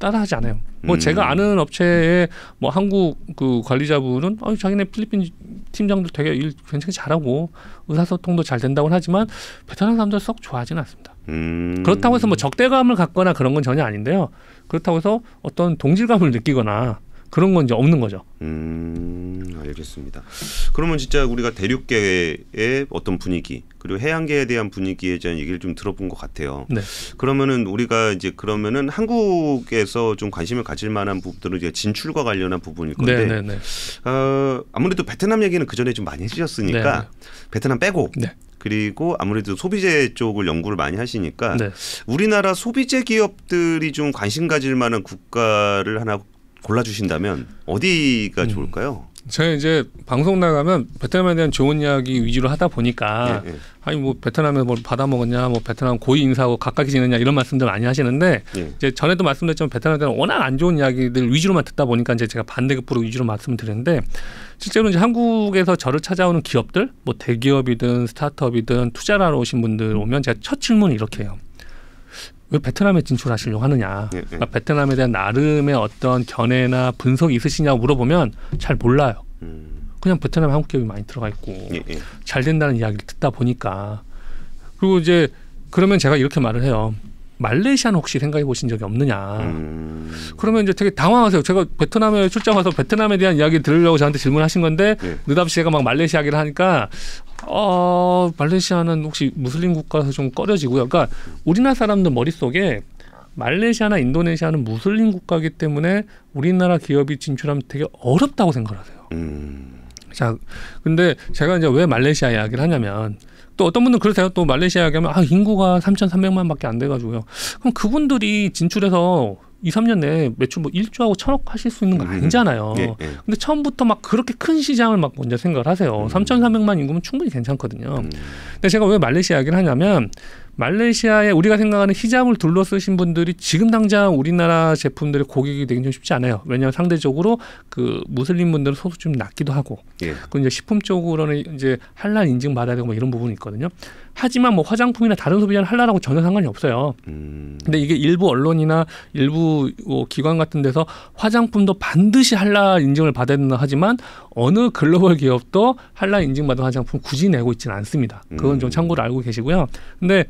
따라하지 않아요. 뭐 음. 제가 아는 업체에뭐 한국 그 관리자분은 어 자기네 필리핀 팀장들 되게 일 굉장히 잘하고 의사소통도 잘 된다고는 하지만 베트남 사람들 썩 좋아하지는 않습니다. 음. 그렇다고 해서 뭐 적대감을 갖거나 그런 건 전혀 아닌데요. 그렇다고 해서 어떤 동질감을 느끼거나 그런 건 이제 없는 거죠. 음, 알겠습니다. 그러면 진짜 우리가 대륙계의 어떤 분위기 그리고 해양계에 대한 분위기에 대한 얘기를 좀 들어본 것 같아요. 네. 그러면은 우리가 이제 그러면은 한국에서 좀 관심을 가질 만한 부분들은 이제 진출과 관련한 부분일 건데 네, 네, 네. 어, 아무래도 베트남 얘기는 그 전에 좀 많이 해주셨으니까 네, 네. 베트남 빼고 그리고 아무래도 소비재 쪽을 연구를 많이 하시니까 우리나라 소비재 기업들이 좀 관심 가질 만한 국가를 하나 골라주신다면 어디가 음. 좋을까요? 제가 이제 방송 나가면 베트남에 대한 좋은 이야기 위주로 하다 보니까 예, 예. 아니 뭐 베트남에 뭘 받아 먹었냐 뭐 베트남 고위 인사하고 가깝게 지냈냐 이런 말씀들 많이 하시는데 예. 이제 전에도 말씀드렸지만 베트남에 대한 워낙 안 좋은 이야기들 위주로만 듣다 보니까 이제 제가 반대급부로 위주로 말씀을드렸는데 실제로 이제 한국에서 저를 찾아오는 기업들 뭐 대기업이든 스타트업이든 투자를 하러 오신 분들 오면 제가 첫 질문 이렇게 해요. 왜 베트남에 진출하시려고 하느냐. 예, 예, 그러니까 베트남에 대한 나름의 어떤 견해나 분석이 있으시냐고 물어보면 잘 몰라요. 음. 그냥 베트남에 한국 기업이 많이 들어가 있고 예, 예. 잘 된다는 이야기를 듣다 보니까 그리고 이제 그러면 제가 이렇게 말을 해요. 말레이시아는 혹시 생각해 보신 적이 없느냐. 음. 그러면 이제 되게 당황하세요. 제가 베트남에 출장 가서 베트남에 대한 이야기 들으려고 저한테 질문하신 건데 느닷없이 제가 막 말레이시아 얘기를 하니까 어, 말레이시아는 혹시 무슬림 국가에서 좀 꺼려지고요. 그러니까 우리나라 사람들 머릿속에 말레이시아나 인도네시아는 무슬림 국가이기 때문에 우리나라 기업이 진출하면 되게 어렵다고 생각하세요. 음. 자, 근데 제가 이제 왜 말레이시아 이야기를 하냐면 또 어떤 분은 그러세요. 또 말레이시아 이야기하면 아 인구가 삼천삼백만밖에안 돼가지고요. 그럼 그분들이 진출해서 이삼년 내에 매출 뭐 1조하고 천억 하실 수 있는 거 음. 아니잖아요. 예, 예. 근데 처음부터 막 그렇게 큰 시장을 막 먼저 생각을 하세요. 음. 삼천사백만 인구면 충분히 괜찮거든요. 음. 근데 제가 왜 말레이시아 얘기를 하냐면 말레이시아에 우리가 생각하는 히잡을 둘러쓰신 분들이 지금 당장 우리나라 제품들의 고객이 되긴 좀 쉽지 않아요. 왜냐하면 상대적으로 그 무슬림 분들은 소득 좀 낮기도 하고, 예. 그리고 이제 식품 쪽으로는 이제 한란 인증 받아야 되고 뭐 이런 부분이 있거든요. 하지만 뭐 화장품이나 다른 소비자는 할라라고 전혀 상관이 없어요. 음. 근데 이게 일부 언론이나 일부 뭐 기관 같은 데서 화장품도 반드시 할라 인증을 받아야 된다 하지만 어느 글로벌 기업도 할라 인증받은 화장품 굳이 내고 있지는 않습니다. 그건 좀 음. 참고로 알고 계시고요. 근데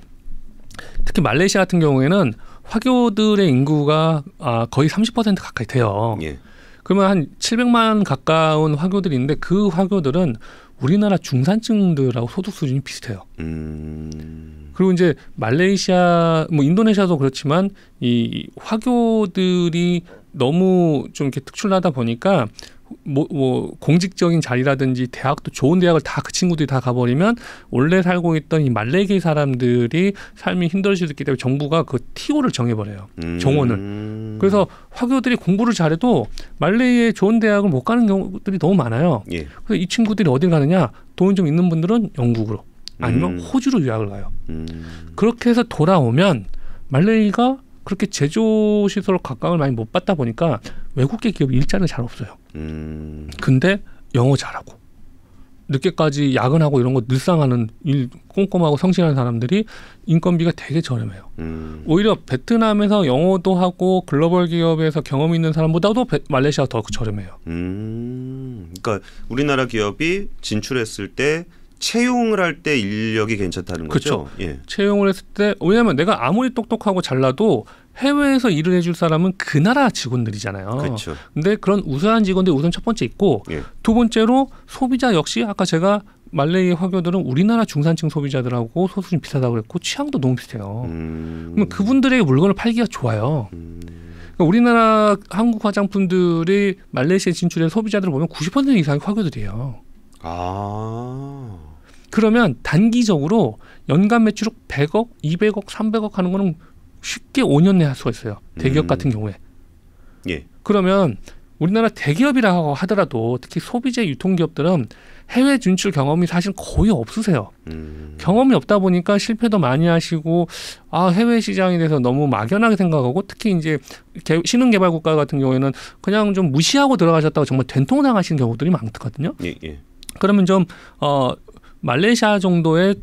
특히 말레이시아 같은 경우에는 화교들의 인구가 아, 거의 30% 가까이 돼요. 예. 그러면 한 700만 가까운 화교들이 있는데 그 화교들은 우리나라 중산층들하고 소득 수준이 비슷해요. 음... 그리고 이제 말레이시아, 뭐 인도네시아도 그렇지만 이 화교들이 너무 좀 이렇게 특출나다 보니까 뭐, 뭐 공직적인 자리라든지 대학도 좋은 대학을 다 그 친구들이 다 가버리면 원래 살고 있던 이 말레기 사람들이 삶이 힘들수 있기 때문에 정부가 그티오를 정해버려요. 음. 정원을. 그래서 화교들이 공부를 잘해도 말레이의 좋은 대학을 못 가는 경우들이 너무 많아요. 예. 그래서 이 친구들이 어딜 가느냐? 돈 좀 있는 분들은 영국으로 아니면 음. 호주로 유학을 가요. 음. 그렇게 해서 돌아오면 말레이가 그렇게 제조 시설 각광을 많이 못 받다 보니까 외국계 기업 일자리는 잘 없어요. 음. 근데 영어 잘하고 늦게까지 야근하고 이런 거 늘상하는 일 꼼꼼하고 성실한 사람들이 인건비가 되게 저렴해요. 음. 오히려 베트남에서 영어도 하고 글로벌 기업에서 경험 있는 사람보다도 베, 말레이시아가 더 저렴해요. 음. 그러니까 우리나라 기업이 진출했을 때 채용을 할 때 인력이 괜찮다는 거죠. 그렇죠. 예. 채용을 했을 때 왜냐하면 내가 아무리 똑똑하고 잘라도 해외에서 일을 해줄 사람은 그 나라 직원들이잖아요. 그렇죠. 근데 그런 우수한 직원들이 우선 첫 번째 있고 예. 두 번째로 소비자 역시 아까 제가 말레이 화교들은 우리나라 중산층 소비자들하고 소수준 비싸다고 그랬고 취향도 너무 비슷해요. 음. 그럼 그분들에게 물건을 팔기가 좋아요. 음. 우리나라 한국 화장품들이 말레이시아에 진출해 소비자들을 보면 90% 이상이 화교들이에요. 아. 그러면 단기적으로 연간 매출액 100억, 200억, 300억 하는 거는 쉽게 5년 내에 할 수가 있어요. 대기업 음. 같은 경우에. 예. 그러면 우리나라 대기업이라고 하더라도 특히 소비재 유통기업들은 해외 진출 경험이 사실 거의 없으세요. 음. 경험이 없다 보니까 실패도 많이 하시고 아 해외 시장에 대해서 너무 막연하게 생각하고 특히 이제 개, 신흥개발 국가 같은 경우에는 그냥 좀 무시하고 들어가셨다고 정말 된통 당하시는 경우들이 많거든요. 예, 예. 그러면 좀어 말레이시아 정도의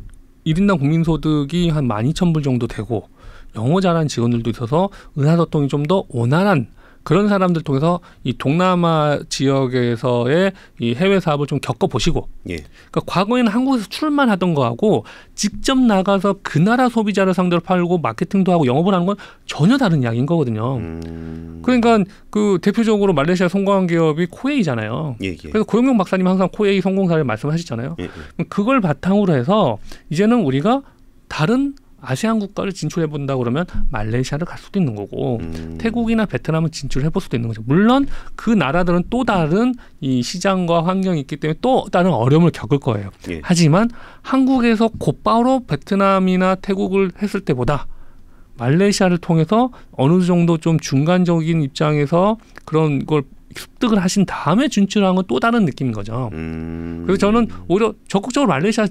1인당 국민소득이 한1 2 0 0 0불 정도 되고 영어 잘하는 직원들도 있어서 은하소통이 좀 더 원활한 그런 사람들 통해서 이 동남아 지역에서의 이 해외 사업을 좀 겪어 보시고 예. 그러니까 과거에는 한국에서 출만 하던 거하고 직접 나가서 그 나라 소비자를 상대로 팔고 마케팅도 하고 영업을 하는 건 전혀 다른 이야기인 거거든요. 음... 그러니까 그 대표적으로 말레이시아 성공한 기업이 코웨이잖아요. 예, 예. 그래서 고영경 박사님 항상 코웨이 성공사를 말씀하시잖아요. 예, 예. 그걸 바탕으로 해서 이제는 우리가 다른 아시안 국가를 진출해 본다 그러면 말레이시아를 갈 수도 있는 거고 음. 태국이나 베트남은 진출해 볼 수도 있는 거죠. 물론 그 나라들은 또 다른 이 시장과 환경이 있기 때문에 또 다른 어려움을 겪을 거예요. 예. 하지만 한국에서 곧바로 베트남이나 태국을 했을 때보다 말레이시아를 통해서 어느 정도 좀 중간적인 입장에서 그런 걸 습득을 하신 다음에 진출한 건 또 다른 느낌인 거죠. 음. 그래서 저는 오히려 적극적으로 말레이시아를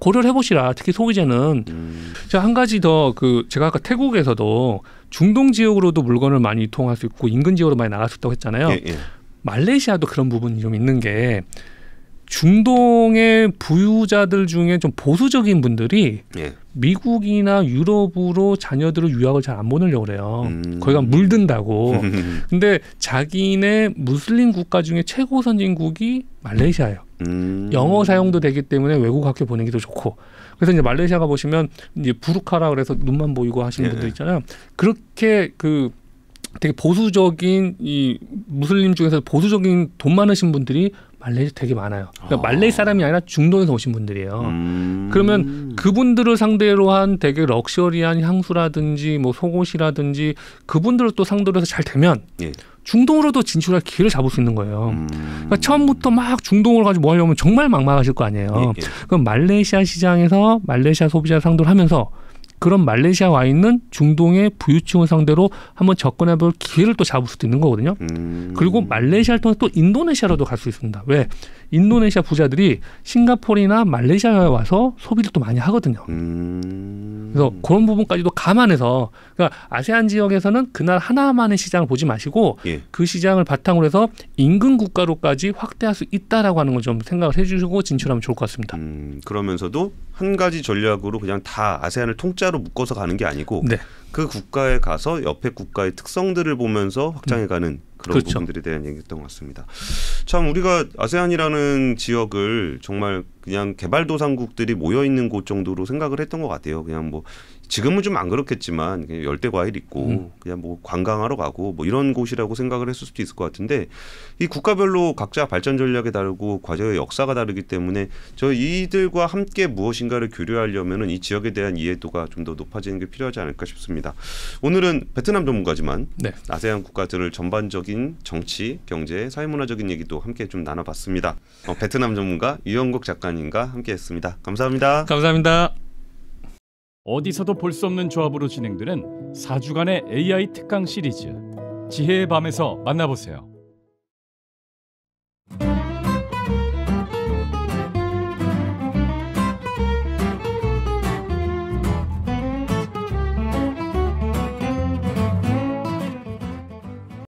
고려를 해보시라. 특히 소비재는. 음. 제한 가지 더 그 제가 아까 태국에서도 중동 지역으로도 물건을 많이 유통할 수 있고 인근 지역으로 많이 나갈 수 있다고 했잖아요. 예, 예. 말레이시아도 그런 부분이 좀 있는 게 중동의 부유자들 중에 좀 보수적인 분들이 예. 미국이나 유럽으로 자녀들을 유학을 잘 안 보내려고 그래요. 음. 거기가 물든다고. *laughs* 근데 자기네 무슬림 국가 중에 최고 선진국이 말레이시아예요. 음. 영어 사용도 되기 때문에 외국 학교 보내기도 좋고. 그래서 이제 말레이시아가 보시면 이제 부르카라 그래서 눈만 보이고 하시는 예. 분들 있잖아요. 그렇게 그 되게 보수적인 이 무슬림 중에서 보수적인 돈 많으신 분들이 말레이 되게 많아요. 그러니까 아. 말레이 사람이 아니라 중동에서 오신 분들이에요. 음. 그러면 그분들을 상대로 한 되게 럭셔리한 향수라든지 뭐 속옷이라든지 그분들을 또 상대로 해서 잘 되면 예. 중동으로도 진출할 기회를 잡을 수 있는 거예요. 음. 그러니까 처음부터 막중동으로 가지고 뭐 하려면 정말 막막하실 거 아니에요. 예. 예. 그럼 말레이시아 시장에서 말레이시아 소비자 상대로 하면서 그런 말레이시아 와 있는 중동의 부유층을 상대로 한번 접근해볼 기회를 또 잡을 수도 있는 거거든요. 음. 그리고 말레이시아를 통해 서또 인도네시아로도 갈 수 있습니다. 왜 인도네시아 부자들이 싱가포르나 말레이시아에 와서 소비를 또 많이 하거든요. 음... 그래서 그런 부분까지도 감안해서 그러니까 아세안 지역에서는 그날 하나만의 시장을 보지 마시고 예. 그 시장을 바탕으로 해서 인근 국가로까지 확대할 수 있다라고 하는 걸 좀 생각을 해주시고 진출하면 좋을 것 같습니다. 음, 그러면서도 한 가지 전략으로 그냥 다 아세안을 통째로 묶어서 가는 게 아니고 네. 그 국가에 가서 옆에 국가의 특성들을 보면서 확장해가는 음. 그런 그렇죠. 부분들에 대한 얘기였던 것 같습니다. 참 우리가 아세안이라는 지역을 정말 그냥 개발도상국들이 모여 있는 곳 정도로 생각을 했던 것 같아요. 그냥 뭐 지금은 좀 안 그렇겠지만 그냥 열대 과일 있고 음. 그냥 뭐 관광하러 가고 뭐 이런 곳이라고 생각을 했을 수도 있을 것 같은데 이 국가별로 각자 발전 전략이 다르고 과제의 역사가 다르기 때문에 저 이들과 함께 무엇인가를 교류하려면은 이 지역에 대한 이해도가 좀 더 높아지는 게 필요하지 않을까 싶습니다. 오늘은 베트남 전문가지만 네. 아세안 국가들을 전반적인 정치, 경제, 사회문화적인 얘기도 함께 좀 나눠봤습니다. 어, 베트남 전문가 유영국 작가님. 기자님과 함께했습니다. 감사합니다. 감사합니다. 어디서도 볼 수 없는 조합으로 진행되는 4주간의 AI 특강 시리즈 지혜의 밤에서 만나보세요.